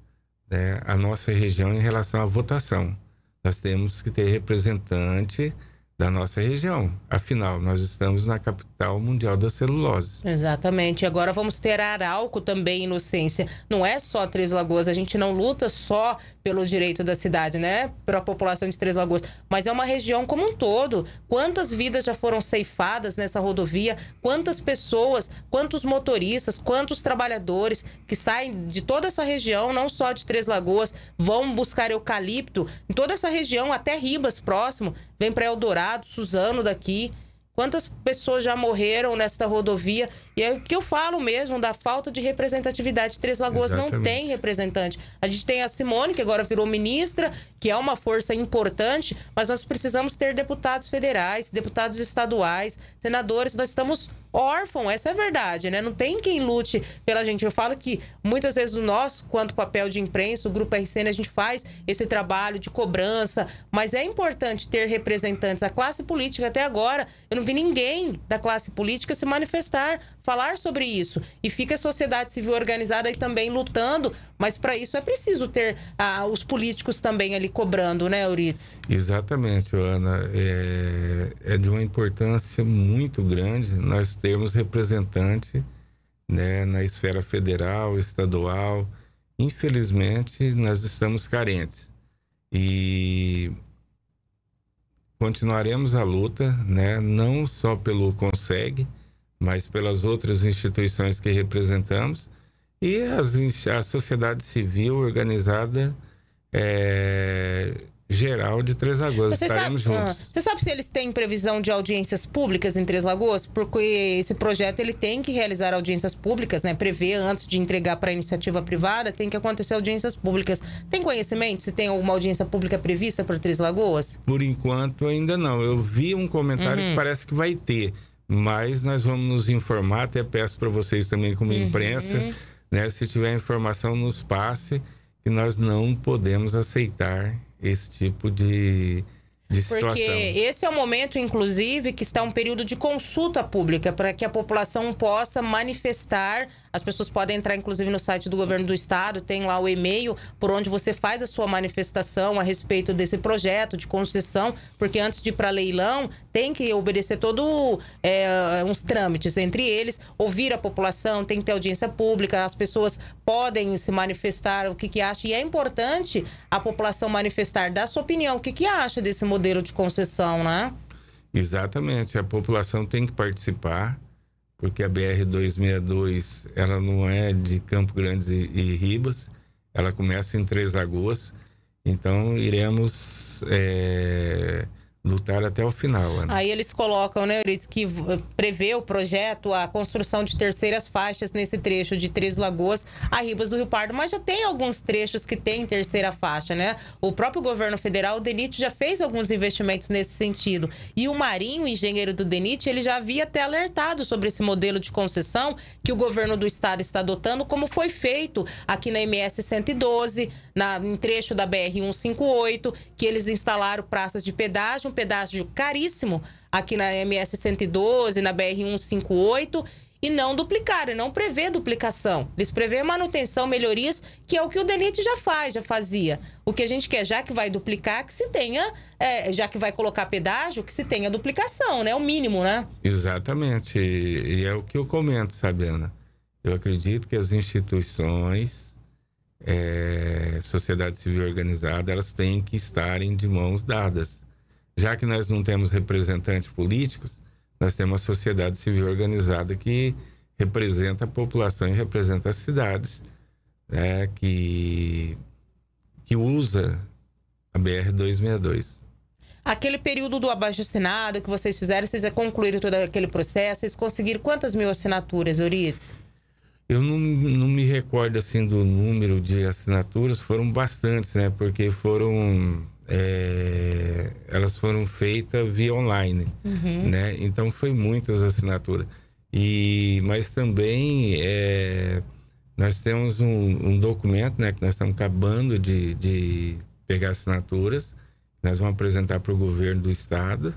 né, a nossa região em relação à votação. Nós temos que ter representante da nossa região. Afinal, nós estamos na capital mundial da celulose. Exatamente. Agora vamos ter Arauco também, Inocência. Não é só Três Lagoas, a gente não luta só pelo direito da cidade, né? Para a população de Três Lagoas, mas é uma região como um todo. Quantas vidas já foram ceifadas nessa rodovia? Quantas pessoas, quantos motoristas, quantos trabalhadores que saem de toda essa região, não só de Três Lagoas, vão buscar eucalipto em toda essa região, até Ribas próximo vem para Eldorado, Suzano daqui. Quantas pessoas já morreram nesta rodovia e é o que eu falo mesmo da falta de representatividade. Três Lagoas Exatamente. não tem representante. A gente tem a Simone, que agora virou ministra, que é uma força importante, mas nós precisamos ter deputados federais, deputados estaduais, senadores. Nós estamos órfãos essa é a verdade, né? Não tem quem lute pela gente. Eu falo que muitas vezes nós, quanto papel de imprensa, o Grupo RCN, a gente faz esse trabalho de cobrança, mas é importante ter representantes. da classe política até agora, eu não vi ninguém da classe política se manifestar falar sobre isso. E fica a sociedade civil organizada e também lutando, mas para isso é preciso ter ah, os políticos também ali cobrando, né, Euritz? Exatamente, Ana. É, é de uma importância muito grande nós termos representante né, na esfera federal, estadual. Infelizmente, nós estamos carentes. E continuaremos a luta, né? não só pelo Consegue, mas pelas outras instituições que representamos e as, a sociedade civil organizada é, geral de Três Lagoas. Você Estaremos sabe, juntos. Ah, você sabe se eles têm previsão de audiências públicas em Três Lagoas? Porque esse projeto ele tem que realizar audiências públicas, né? Prever antes de entregar para iniciativa privada, tem que acontecer audiências públicas. Tem conhecimento se tem alguma audiência pública prevista para Três Lagoas? Por enquanto ainda não. Eu vi um comentário uhum. que parece que vai ter mas nós vamos nos informar, até peço para vocês também como uhum. imprensa, né, se tiver informação nos passe, que nós não podemos aceitar esse tipo de, porque esse é o momento, inclusive, que está um período de consulta pública para que a população possa manifestar as pessoas podem entrar, inclusive, no site do governo do estado, tem lá o e-mail por onde você faz a sua manifestação a respeito desse projeto de concessão, porque antes de ir para leilão, tem que obedecer todo é, uns trâmites entre eles, ouvir a população, tem que ter audiência pública, as pessoas podem se manifestar o que, que acha. E é importante a população manifestar, dar sua opinião, o que, que acha desse modelo de concessão, né? Exatamente. A população tem que participar porque a BR-262 ela não é de Campo Grande e, Ribas, ela começa em Três Lagoas, então iremos é, lutar até o final. Ana. Aí eles colocam, né, Euridice, que prevê o projeto a construção de terceiras faixas nesse trecho de Três Lagoas a Ribas do Rio Pardo, mas já tem alguns trechos que tem terceira faixa, né? O próprio governo federal, o DENIT, já fez alguns investimentos nesse sentido. E o Marinho, engenheiro do DENIT, ele já havia até alertado sobre esse modelo de concessão que o governo do estado está adotando, como foi feito aqui na MS 112, na, em trecho da BR 158, que eles instalaram praças de pedágio, pedágio caríssimo aqui na MS 112, na BR 158 e não duplicar, não prevê duplicação. Eles prevê manutenção, melhorias, que é o que o DENIT já faz, já fazia. O que a gente quer, já que vai duplicar, que se tenha, é, já que vai colocar pedágio, que se tenha duplicação, né? O mínimo, né? Exatamente. E é o que eu comento, Sabiana. Eu acredito que as instituições, é, sociedade civil organizada, elas têm que estarem de mãos dadas já que nós não temos representantes políticos, nós temos a sociedade civil organizada que representa a população e representa as cidades, né, que, que usa a BR-262. Aquele período do abaixo-assinado que vocês fizeram, vocês concluíram todo aquele processo, vocês conseguiram quantas mil assinaturas, Euridice? Eu não, não me recordo, assim, do número de assinaturas, foram bastantes, né? Porque foram é, elas foram feitas via online, uhum. né? Então foi muitas assinaturas. E mas também é, nós temos um, um, documento, né? Que nós estamos acabando de, de pegar assinaturas. Nós vamos apresentar para o governo do estado,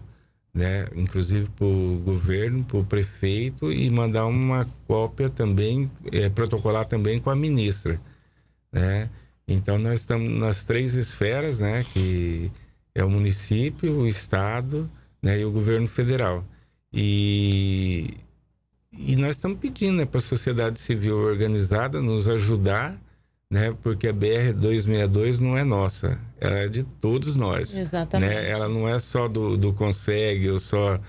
né? Inclusive para o governo, para o prefeito e mandar uma cópia também é, protocolar também com a ministra, né? Então nós estamos nas três esferas, né, que é o município, o estado, né, e o governo federal. E e nós estamos pedindo né, para a sociedade civil organizada nos ajudar, né, porque a BR 262 não é nossa, ela é de todos nós. Né? Exatamente. Né? Ela não é só do, do Conseg ou só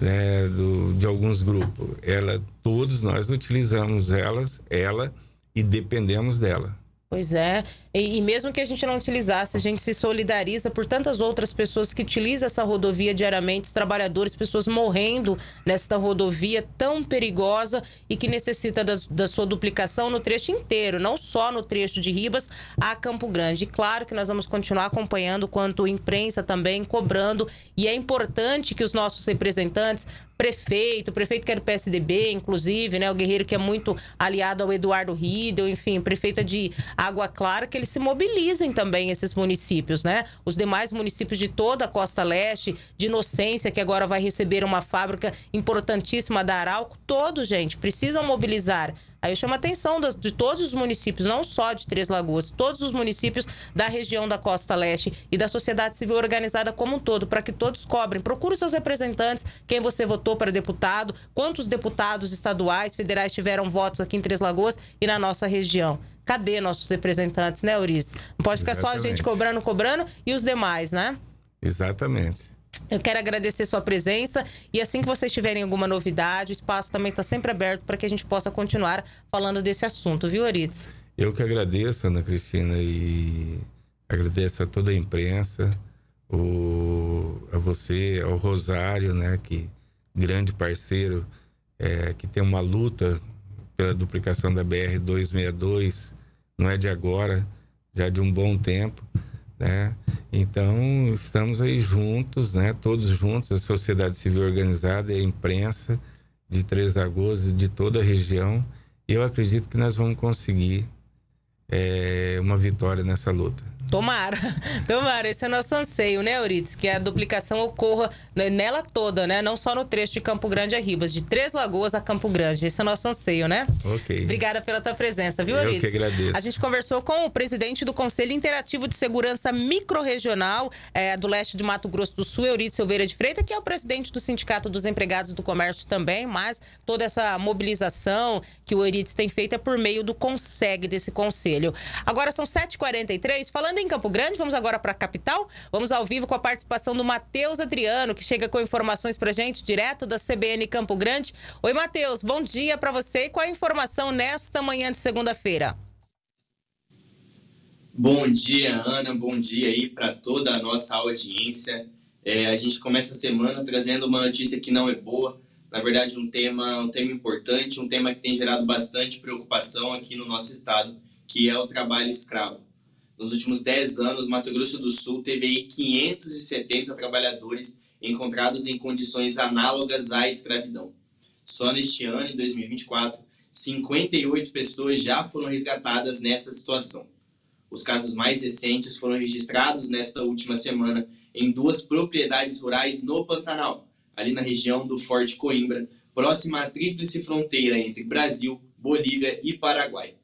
né, do, de alguns grupos. Ela, todos nós utilizamos elas, ela e dependemos dela. Pois é. E, e, mesmo que a gente não utilizasse, a gente se solidariza por tantas outras pessoas que utilizam essa rodovia diariamente, trabalhadores, pessoas morrendo nesta rodovia tão perigosa e que necessita da, da sua duplicação no trecho inteiro, não só no trecho de Ribas a Campo Grande. E claro que nós vamos continuar acompanhando quanto imprensa também, cobrando, e é importante que os nossos representantes prefeito, prefeito que é do PSDB, inclusive, né? O Guerreiro que é muito aliado ao Eduardo Riedel, enfim, prefeita de Água Clara, que ele eles se mobilizem também, esses municípios, né? Os demais municípios de toda a Costa Leste, de Inocência, que agora vai receber uma fábrica importantíssima da Arauco, todos, gente, precisam mobilizar. Aí eu chamo a atenção de todos os municípios, não só de Três Lagoas, todos os municípios da região da Costa Leste e da sociedade civil organizada como um todo, para que todos cobrem. Procure seus representantes, quem você votou para deputado, quantos deputados estaduais, federais tiveram votos aqui em Três Lagoas e na nossa região. Cadê nossos representantes, né, Uris? Não pode ficar Exatamente. só a gente cobrando, cobrando e os demais, né? Exatamente. Eu quero agradecer sua presença e assim que vocês tiverem alguma novidade, o espaço também está sempre aberto para que a gente possa continuar falando desse assunto, viu, Aritz? Eu que agradeço, Ana Cristina, e agradeço a toda a imprensa, o, a você, ao Rosário, né, que grande parceiro, é, que tem uma luta pela duplicação da BR 262 não é de agora, já é de um bom tempo, né? Então, estamos aí juntos, né? Todos juntos, a sociedade civil organizada e a imprensa de Três Lagoas de toda a região. E eu acredito que nós vamos conseguir é, uma vitória nessa luta. Tomara, tomara. Esse é o nosso anseio, né, Euridice? Que a duplicação ocorra nela toda, né? Não só no trecho de Campo Grande a Ribas, de Três Lagoas a Campo Grande. Esse é o nosso anseio, né? Ok. Obrigada pela tua presença, viu, Euridice? Eu que agradeço. A gente conversou com o presidente do Conselho Interativo de Segurança Microrregional é, eh, do Leste de Mato Grosso do Sul, Euridice Silveira de Freitas, que é o presidente do Sindicato dos Empregados do Comércio também, mas toda essa mobilização que o Euridice tem feito é por meio do CONSEG, desse conselho. Agora são 7h43, falando em Campo Grande, vamos agora para a capital. Vamos ao vivo com a participação do Matheus Adriano, que chega com informações para gente direto da CBN Campo Grande. Oi, Matheus, bom dia para você. E qual a informação nesta manhã de segunda-feira? Bom dia, Ana. Bom dia aí para toda a nossa audiência. É, a gente começa a semana trazendo uma notícia que não é boa. Na verdade, um tema, um tema importante, um tema que tem gerado bastante preocupação aqui no nosso estado, que é o trabalho escravo. Nos últimos 10 anos, Mato Grosso do Sul teve aí 570 trabalhadores encontrados em condições análogas à escravidão. Só neste ano, em 2024, 58 pessoas já foram resgatadas nessa situação. Os casos mais recentes foram registrados nesta última semana em duas propriedades rurais no Pantanal, ali na região do Forte Coimbra, próxima à tríplice fronteira entre Brasil, Bolívia e Paraguai.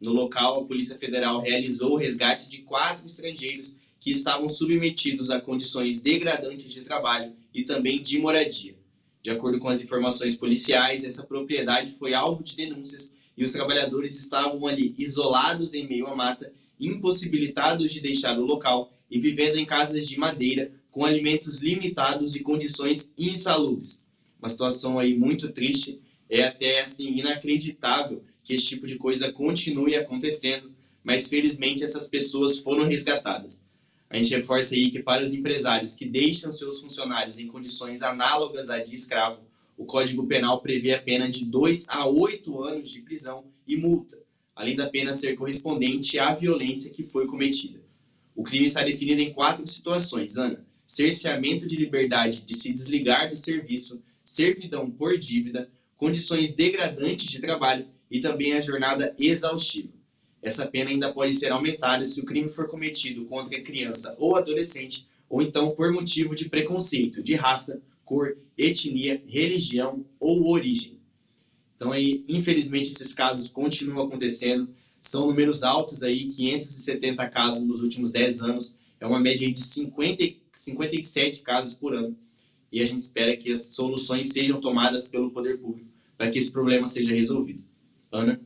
No local, a Polícia Federal realizou o resgate de quatro estrangeiros que estavam submetidos a condições degradantes de trabalho e também de moradia. De acordo com as informações policiais, essa propriedade foi alvo de denúncias e os trabalhadores estavam ali isolados em meio à mata, impossibilitados de deixar o local e vivendo em casas de madeira com alimentos limitados e condições insalubres. Uma situação aí muito triste, é até assim inacreditável que esse tipo de coisa continue acontecendo, mas felizmente essas pessoas foram resgatadas. A gente reforça aí que para os empresários que deixam seus funcionários em condições análogas à de escravo, o Código Penal prevê a pena de 2 a 8 anos de prisão e multa, além da pena ser correspondente à violência que foi cometida. O crime está definido em quatro situações, Ana. Cerceamento de liberdade de se desligar do serviço, servidão por dívida, condições degradantes de trabalho e também a jornada exaustiva. Essa pena ainda pode ser aumentada se o crime for cometido contra criança ou adolescente, ou então por motivo de preconceito de raça, cor, etnia, religião ou origem. Então aí, infelizmente, esses casos continuam acontecendo, são números altos aí, 570 casos nos últimos 10 anos, é uma média de 50, 57 casos por ano. E a gente espera que as soluções sejam tomadas pelo poder público para que esse problema seja resolvido. owner?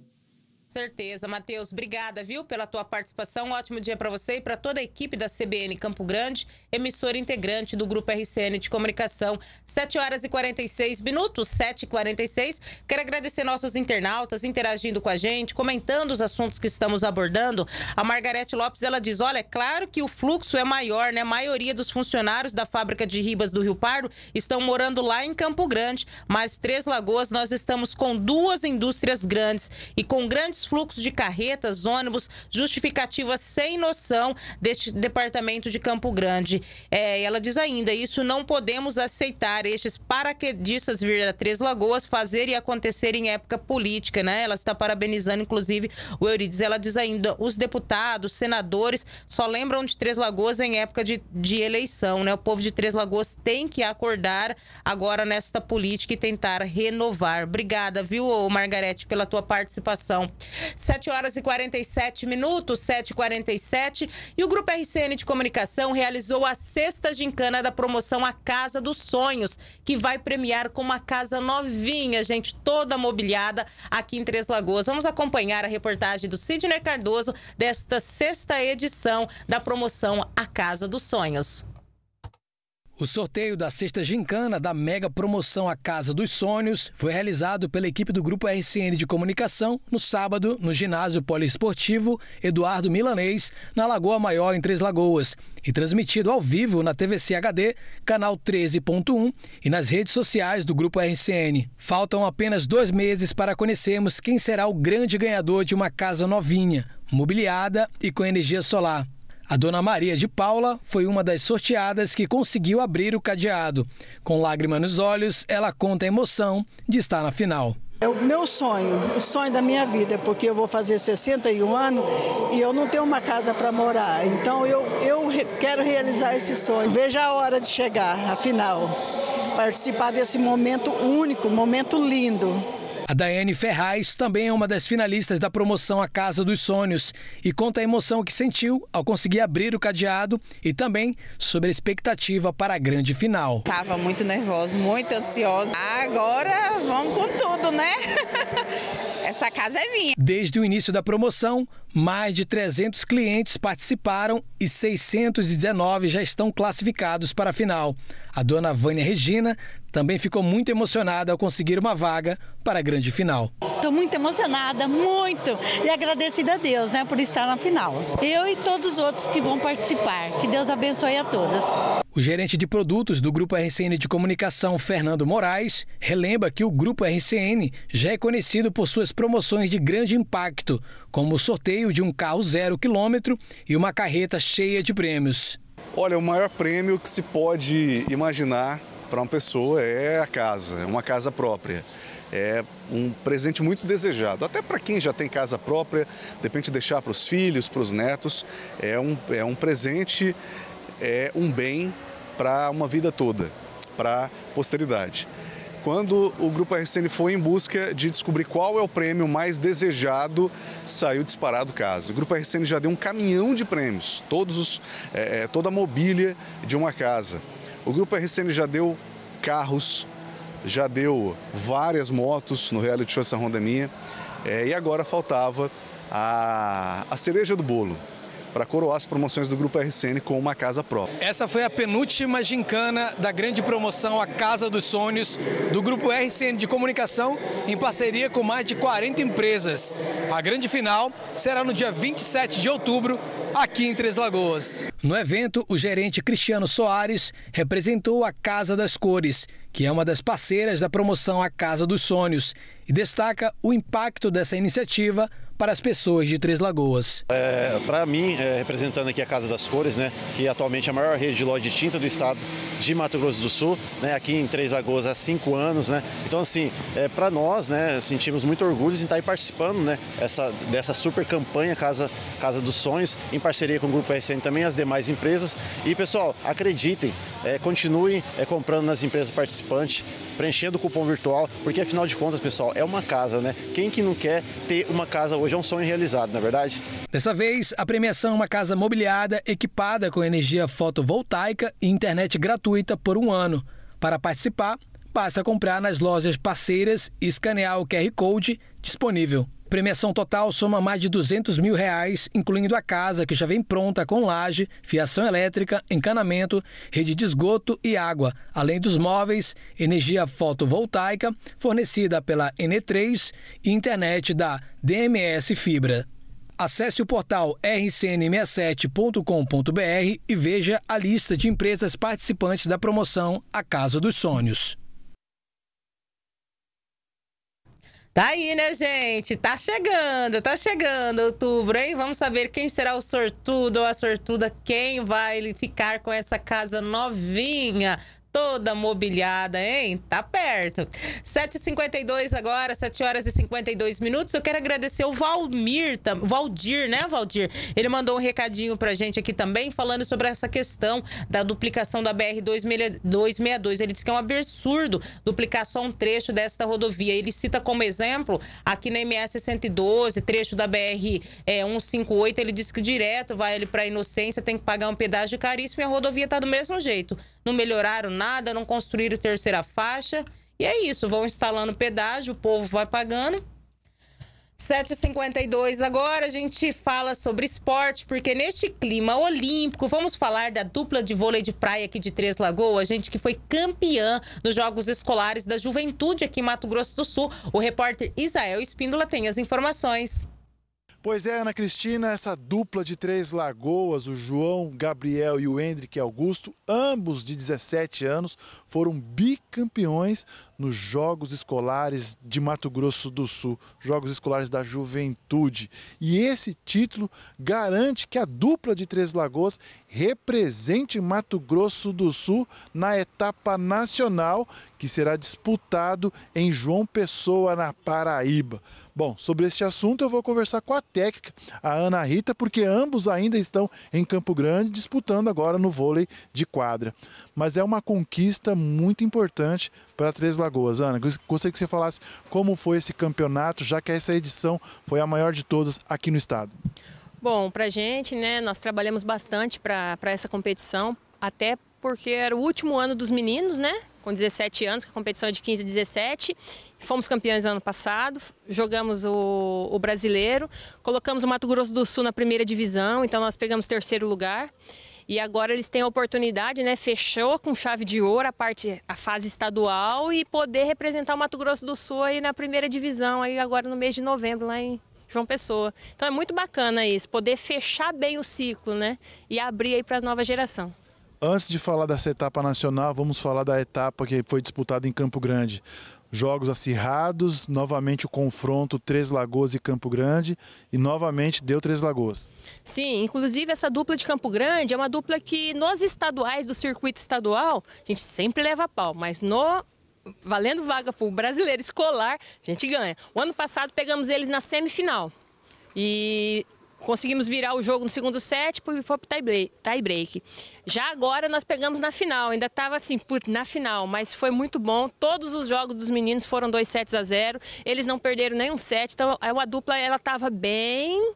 Certeza, Matheus. Obrigada, viu, pela tua participação. Um ótimo dia para você e para toda a equipe da CBN Campo Grande, emissora integrante do Grupo RCN de Comunicação. 7 horas e 46 minutos, 7 e 46 Quero agradecer nossos internautas interagindo com a gente, comentando os assuntos que estamos abordando. A Margarete Lopes, ela diz, olha, é claro que o fluxo é maior, né? A maioria dos funcionários da fábrica de Ribas do Rio Pardo estão morando lá em Campo Grande, mas Três Lagoas nós estamos com duas indústrias grandes e com grandes fluxos de carretas, ônibus, justificativa sem noção deste departamento de Campo Grande. É, ela diz ainda: isso não podemos aceitar estes paraquedistas vir a Três Lagoas fazer e acontecer em época política, né? Ela está parabenizando, inclusive, o Eurides. Ela diz ainda: os deputados, senadores só lembram de Três Lagoas em época de, de eleição, né? O povo de Três Lagoas tem que acordar agora nesta política e tentar renovar. Obrigada, viu, Margarete, pela tua participação. 7 horas e 47 minutos, 7h47. E o Grupo RCN de Comunicação realizou a sexta gincana da promoção A Casa dos Sonhos, que vai premiar com uma casa novinha, gente, toda mobiliada aqui em Três Lagoas. Vamos acompanhar a reportagem do Sidney Cardoso desta sexta edição da promoção A Casa dos Sonhos. O sorteio da sexta gincana da mega promoção A Casa dos Sonhos foi realizado pela equipe do Grupo RCN de Comunicação no sábado, no ginásio poliesportivo Eduardo Milanês, na Lagoa Maior, em Três Lagoas, e transmitido ao vivo na TVC HD, canal 13.1 e nas redes sociais do Grupo RCN. Faltam apenas dois meses para conhecermos quem será o grande ganhador de uma casa novinha, mobiliada e com energia solar. A dona Maria de Paula foi uma das sorteadas que conseguiu abrir o cadeado. Com lágrimas nos olhos, ela conta a emoção de estar na final. É o meu sonho, o sonho da minha vida, porque eu vou fazer 61 anos e eu não tenho uma casa para morar. Então eu, eu quero realizar esse sonho. Veja a hora de chegar, afinal. Participar desse momento único, momento lindo. A Daiane Ferraz também é uma das finalistas da promoção A Casa dos Sonhos e conta a emoção que sentiu ao conseguir abrir o cadeado e também sobre a expectativa para a grande final. Estava muito nervosa, muito ansiosa. Agora vamos com tudo, né? Essa casa é minha. Desde o início da promoção, mais de 300 clientes participaram e 619 já estão classificados para a final. A dona Vânia Regina também ficou muito emocionada ao conseguir uma vaga para a grande final. Estou muito emocionada, muito, e agradecida a Deus né, por estar na final. Eu e todos os outros que vão participar. Que Deus abençoe a todas. O gerente de produtos do Grupo RCN de Comunicação, Fernando Moraes, relembra que o Grupo RCN já é conhecido por suas promoções de grande impacto, como o sorteio de um carro zero quilômetro e uma carreta cheia de prêmios. Olha, é o maior prêmio que se pode imaginar para uma pessoa é a casa, é uma casa própria. É um presente muito desejado. Até para quem já tem casa própria, de repente deixar para os filhos, para os netos, é um, é um presente, é um bem para uma vida toda, para a posteridade. Quando o Grupo RCN foi em busca de descobrir qual é o prêmio mais desejado, saiu disparado o caso. O Grupo RCN já deu um caminhão de prêmios, todos os, é, é toda a mobília de uma casa. O Grupo RCN já deu carros, já deu várias motos no reality show Essa Ronda é Minha. É, e agora faltava a, a cereja do bolo, para coroar as promoções do Grupo RCN com uma casa própria. Essa foi a penúltima gincana da grande promoção A Casa dos Sonhos do Grupo RCN de Comunicação em parceria com mais de 40 empresas. A grande final será no dia 27 de outubro aqui em Três Lagoas. No evento, o gerente Cristiano Soares representou a Casa das Cores, que é uma das parceiras da promoção A Casa dos Sonhos, e destaca o impacto dessa iniciativa para as pessoas de Três Lagoas. É, para mim, é, representando aqui a Casa das Cores, né, que atualmente é a maior rede de loja de tinta do estado de Mato Grosso do Sul, né, aqui em Três Lagoas há cinco anos. Né, então, assim, é, para nós, né, sentimos muito orgulho em estar tá participando né, essa, dessa super campanha Casa, Casa dos Sonhos, em parceria com o Grupo e também, as demais empresas. E, pessoal, acreditem, é, continuem é, comprando nas empresas participantes, preenchendo o cupom virtual, porque afinal de contas, pessoal, é uma casa, né? Quem que não quer ter uma casa hoje? hoje é um sonho realizado, na é verdade. Dessa vez, a premiação é uma casa mobiliada, equipada com energia fotovoltaica e internet gratuita por um ano. Para participar, basta comprar nas lojas parceiras e escanear o QR Code disponível. Premiação total soma mais de 200 mil reais, incluindo a casa, que já vem pronta com laje, fiação elétrica, encanamento, rede de esgoto e água, além dos móveis, energia fotovoltaica fornecida pela N3 e internet da DMS Fibra. Acesse o portal rcn67.com.br e veja a lista de empresas participantes da promoção A Casa dos Sonhos. Tá aí, né, gente? Tá chegando, tá chegando outubro, hein? Vamos saber quem será o sortudo ou a sortuda, quem vai ficar com essa casa novinha toda mobiliada, hein? Tá perto. 7h52 agora, 7 horas e 52 minutos. Eu quero agradecer o Valmir, Valdir, né, Valdir? Ele mandou um recadinho pra gente aqui também, falando sobre essa questão da duplicação da BR-262. Ele disse que é um absurdo duplicar só um trecho desta rodovia. Ele cita como exemplo, aqui na MS-112, trecho da BR-158, é, ele diz que direto vai ele pra Inocência, tem que pagar um pedágio caríssimo e a rodovia tá do mesmo jeito não melhoraram nada, não construíram terceira faixa. E é isso, vão instalando pedágio, o povo vai pagando. 7h52, agora a gente fala sobre esporte, porque neste clima olímpico, vamos falar da dupla de vôlei de praia aqui de Três Lagoas, gente que foi campeã nos Jogos Escolares da Juventude aqui em Mato Grosso do Sul. O repórter Isael Espíndola tem as informações. Pois é, Ana Cristina, essa dupla de Três Lagoas, o João, Gabriel e o Hendrick Augusto, ambos de 17 anos, foram bicampeões nos Jogos Escolares de Mato Grosso do Sul, Jogos Escolares da Juventude. E esse título garante que a dupla de Três Lagoas represente Mato Grosso do Sul na etapa nacional que será disputado em João Pessoa, na Paraíba. Bom, sobre este assunto eu vou conversar com a técnica, a Ana Rita, porque ambos ainda estão em Campo Grande disputando agora no vôlei de quadra. Mas é uma conquista muito importante para Três Lagoas Alagoas. Ana, gostaria que você falasse como foi esse campeonato, já que essa edição foi a maior de todas aqui no estado. Bom, para a gente, né, nós trabalhamos bastante para essa competição, até porque era o último ano dos meninos, né? Com 17 anos, que a competição é de 15 a 17. Fomos campeões ano passado, jogamos o, o brasileiro, colocamos o Mato Grosso do Sul na primeira divisão, então nós pegamos terceiro lugar. E agora eles têm a oportunidade, né? Fechou com chave de ouro a parte, a fase estadual e poder representar o Mato Grosso do Sul aí na primeira divisão, aí agora no mês de novembro, lá em João Pessoa. Então é muito bacana isso, poder fechar bem o ciclo, né? E abrir aí para a nova geração. Antes de falar dessa etapa nacional, vamos falar da etapa que foi disputada em Campo Grande jogos acirrados, novamente o confronto Três Lagoas e Campo Grande e novamente deu Três Lagoas. Sim, inclusive essa dupla de Campo Grande é uma dupla que nos estaduais do circuito estadual a gente sempre leva pau, mas no valendo vaga para o brasileiro escolar a gente ganha. O ano passado pegamos eles na semifinal e Conseguimos virar o jogo no segundo set e foi para tie break. Já agora nós pegamos na final, ainda estava assim, na final, mas foi muito bom. Todos os jogos dos meninos foram dois sets a zero, eles não perderam nenhum set, então é, a dupla ela estava bem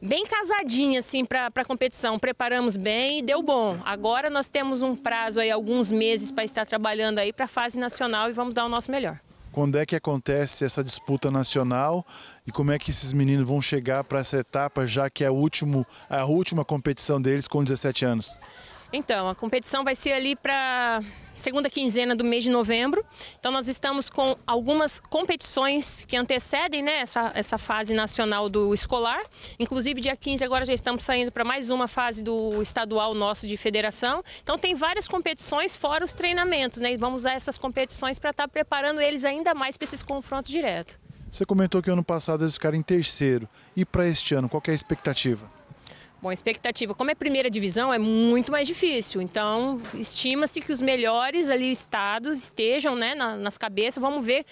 bem casadinha assim para a competição. Preparamos bem e deu bom. Agora nós temos um prazo aí alguns meses para estar trabalhando aí para a fase nacional e vamos dar o nosso melhor quando é que acontece essa disputa nacional e como é que esses meninos vão chegar para essa etapa, já que é a, último, a última competição deles com 17 anos? Então, a competição vai ser ali para segunda quinzena do mês de novembro. Então nós estamos com algumas competições que antecedem né, essa, essa fase nacional do escolar. Inclusive dia 15 agora já estamos saindo para mais uma fase do estadual nosso de federação. Então tem várias competições fora os treinamentos. Né? E vamos usar essas competições para estar tá preparando eles ainda mais para esses confrontos diretos. Você comentou que ano passado eles ficaram em terceiro. E para este ano, qual é a expectativa? Bom, expectativa. Como é primeira divisão, é muito mais difícil. Então, estima-se que os melhores ali estados estejam né, nas cabeças. Vamos ver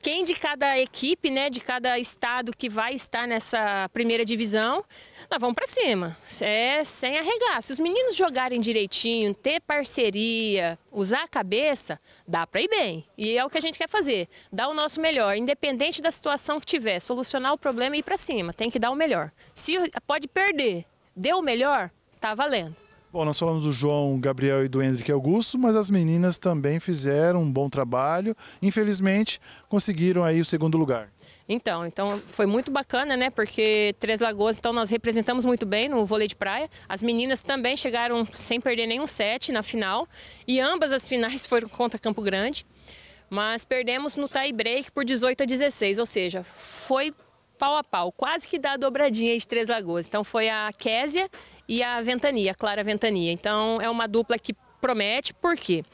quem de cada equipe, né, de cada estado que vai estar nessa primeira divisão, nós vamos para cima. É sem arregar. Se os meninos jogarem direitinho, ter parceria, usar a cabeça, dá para ir bem. E é o que a gente quer fazer. Dar o nosso melhor, independente da situação que tiver, solucionar o problema e ir para cima. Tem que dar o melhor. Se pode perder, deu o melhor, tá valendo. Bom, nós falamos do João, Gabriel e do Hendrik Augusto, mas as meninas também fizeram um bom trabalho. Infelizmente, conseguiram aí o segundo lugar. Então, então foi muito bacana, né? Porque Três Lagoas, então nós representamos muito bem no vôlei de praia. As meninas também chegaram sem perder nenhum set na final e ambas as finais foram contra Campo Grande. Mas perdemos no tie break por 18 a 16, ou seja, foi pau a pau, quase que dá a dobradinha de Três Lagoas. Então foi a Késia e a Ventania, a Clara Ventania. Então é uma dupla que promete, por quê?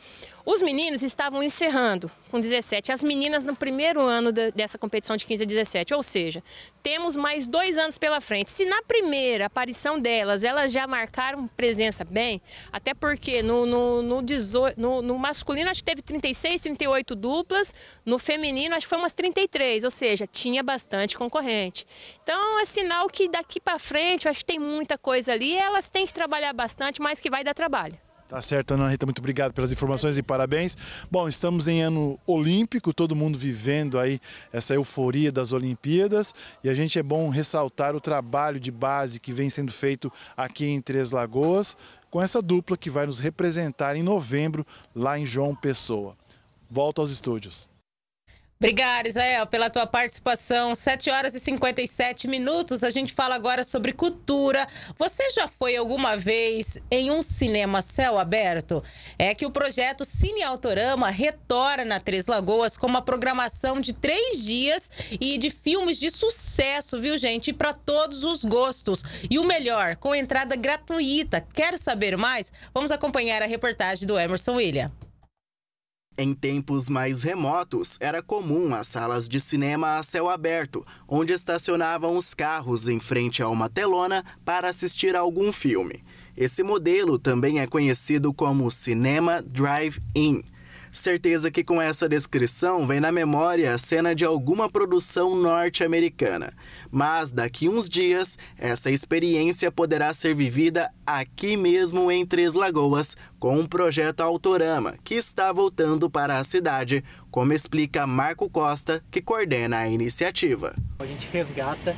Os meninos estavam encerrando com 17, as meninas no primeiro ano de, dessa competição de 15 a 17, ou seja, temos mais dois anos pela frente. Se na primeira aparição delas elas já marcaram presença bem, até porque no, no, no, no, no masculino acho que teve 36, 38 duplas, no feminino acho que foi umas 33, ou seja, tinha bastante concorrente. Então é sinal que daqui para frente acho que tem muita coisa ali, elas têm que trabalhar bastante, mas que vai dar trabalho. Tá certo, Ana Rita, muito obrigado pelas informações e parabéns. Bom, estamos em ano olímpico, todo mundo vivendo aí essa euforia das Olimpíadas e a gente é bom ressaltar o trabalho de base que vem sendo feito aqui em Três Lagoas com essa dupla que vai nos representar em novembro lá em João Pessoa. Volto aos estúdios. Obrigada, Israel, pela tua participação. 7 horas e 57 minutos. A gente fala agora sobre cultura. Você já foi alguma vez em um cinema céu aberto? É que o projeto Cine Autorama retorna a Três Lagoas com uma programação de três dias e de filmes de sucesso, viu, gente? Para todos os gostos. E o melhor, com entrada gratuita. Quer saber mais? Vamos acompanhar a reportagem do Emerson William. Em tempos mais remotos, era comum as salas de cinema a céu aberto, onde estacionavam os carros em frente a uma telona para assistir a algum filme. Esse modelo também é conhecido como cinema drive-in. Certeza que com essa descrição vem na memória a cena de alguma produção norte-americana. Mas daqui uns dias, essa experiência poderá ser vivida aqui mesmo em Três Lagoas, com o projeto Autorama, que está voltando para a cidade, como explica Marco Costa, que coordena a iniciativa. A gente resgata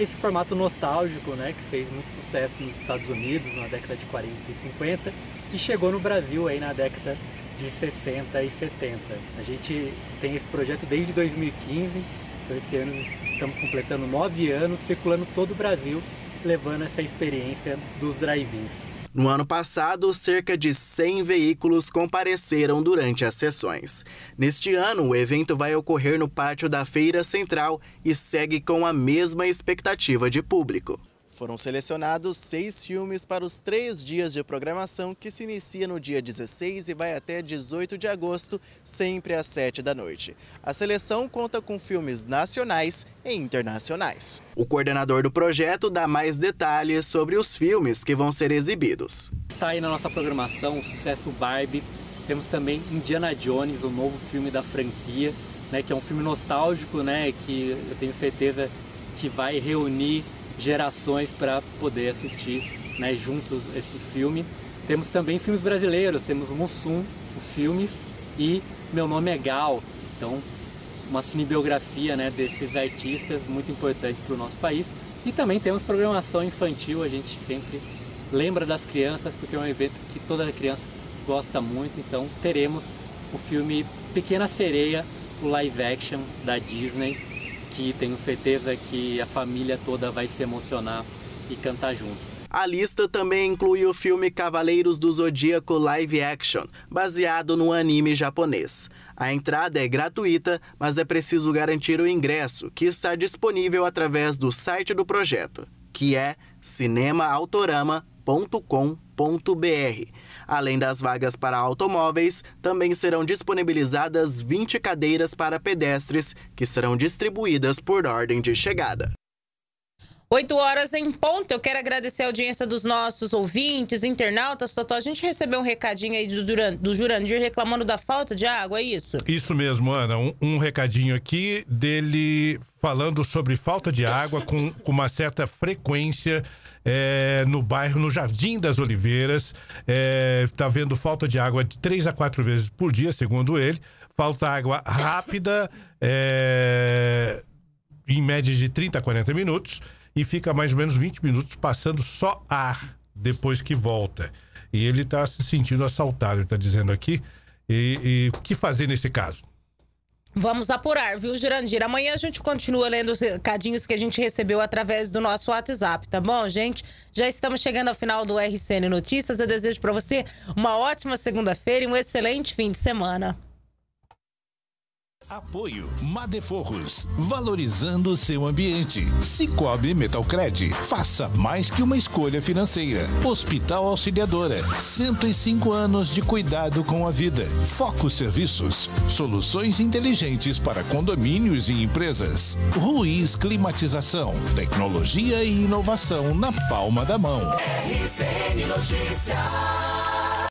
esse formato nostálgico, né, que fez muito sucesso nos Estados Unidos na década de 40 e 50 e chegou no Brasil aí na década de 60 e 70. A gente tem esse projeto desde 2015, então esse ano estamos completando nove anos, circulando todo o Brasil, levando essa experiência dos drive-ins. No ano passado, cerca de 100 veículos compareceram durante as sessões. Neste ano, o evento vai ocorrer no pátio da Feira Central e segue com a mesma expectativa de público. Foram selecionados seis filmes para os três dias de programação que se inicia no dia 16 e vai até 18 de agosto, sempre às 7 da noite. A seleção conta com filmes nacionais e internacionais. O coordenador do projeto dá mais detalhes sobre os filmes que vão ser exibidos. Está aí na nossa programação o sucesso Barbie, temos também Indiana Jones, o novo filme da franquia, né, que é um filme nostálgico, né, que eu tenho certeza que vai reunir gerações para poder assistir né, juntos esse filme. Temos também filmes brasileiros, temos Mussum, filmes e Meu Nome é Gal. Então, uma cinebiografia né, desses artistas muito importantes para o nosso país. E também temos programação infantil, a gente sempre lembra das crianças, porque é um evento que toda criança gosta muito. Então, teremos o filme Pequena Sereia, o live action da Disney, que tenho certeza que a família toda vai se emocionar e cantar junto. A lista também inclui o filme Cavaleiros do Zodíaco Live Action, baseado no anime japonês. A entrada é gratuita, mas é preciso garantir o ingresso, que está disponível através do site do projeto, que é cinemaautorama.com.br. Além das vagas para automóveis, também serão disponibilizadas 20 cadeiras para pedestres, que serão distribuídas por ordem de chegada. 8 horas em ponto. Eu quero agradecer a audiência dos nossos ouvintes, internautas. Totó, a gente recebeu um recadinho aí do Jurandir, reclamando da falta de água, é isso? Isso mesmo, Ana. Um, um recadinho aqui dele falando sobre falta de água com, com uma certa frequência é, no bairro, no Jardim das Oliveiras. Está é, tá vendo falta de água de três a quatro vezes por dia, segundo ele. Falta água rápida, é, em média de 30 a 40 minutos, e fica mais ou menos 20 minutos passando só ar depois que volta. E ele está se sentindo assaltado, ele está dizendo aqui. E, e o que fazer nesse caso? Vamos apurar, viu, Girandir? Amanhã a gente continua lendo os recadinhos que a gente recebeu através do nosso WhatsApp, tá bom, gente? Já estamos chegando ao final do RCN Notícias. Eu desejo para você uma ótima segunda-feira e um excelente fim de semana. Apoio Madeforros, valorizando seu ambiente. Cicobi Metalcred, faça mais que uma escolha financeira. Hospital Auxiliadora, 105 anos de cuidado com a vida. Foco Serviços, soluções inteligentes para condomínios e empresas. Ruiz Climatização, tecnologia e inovação na palma da mão. RCN Notícias.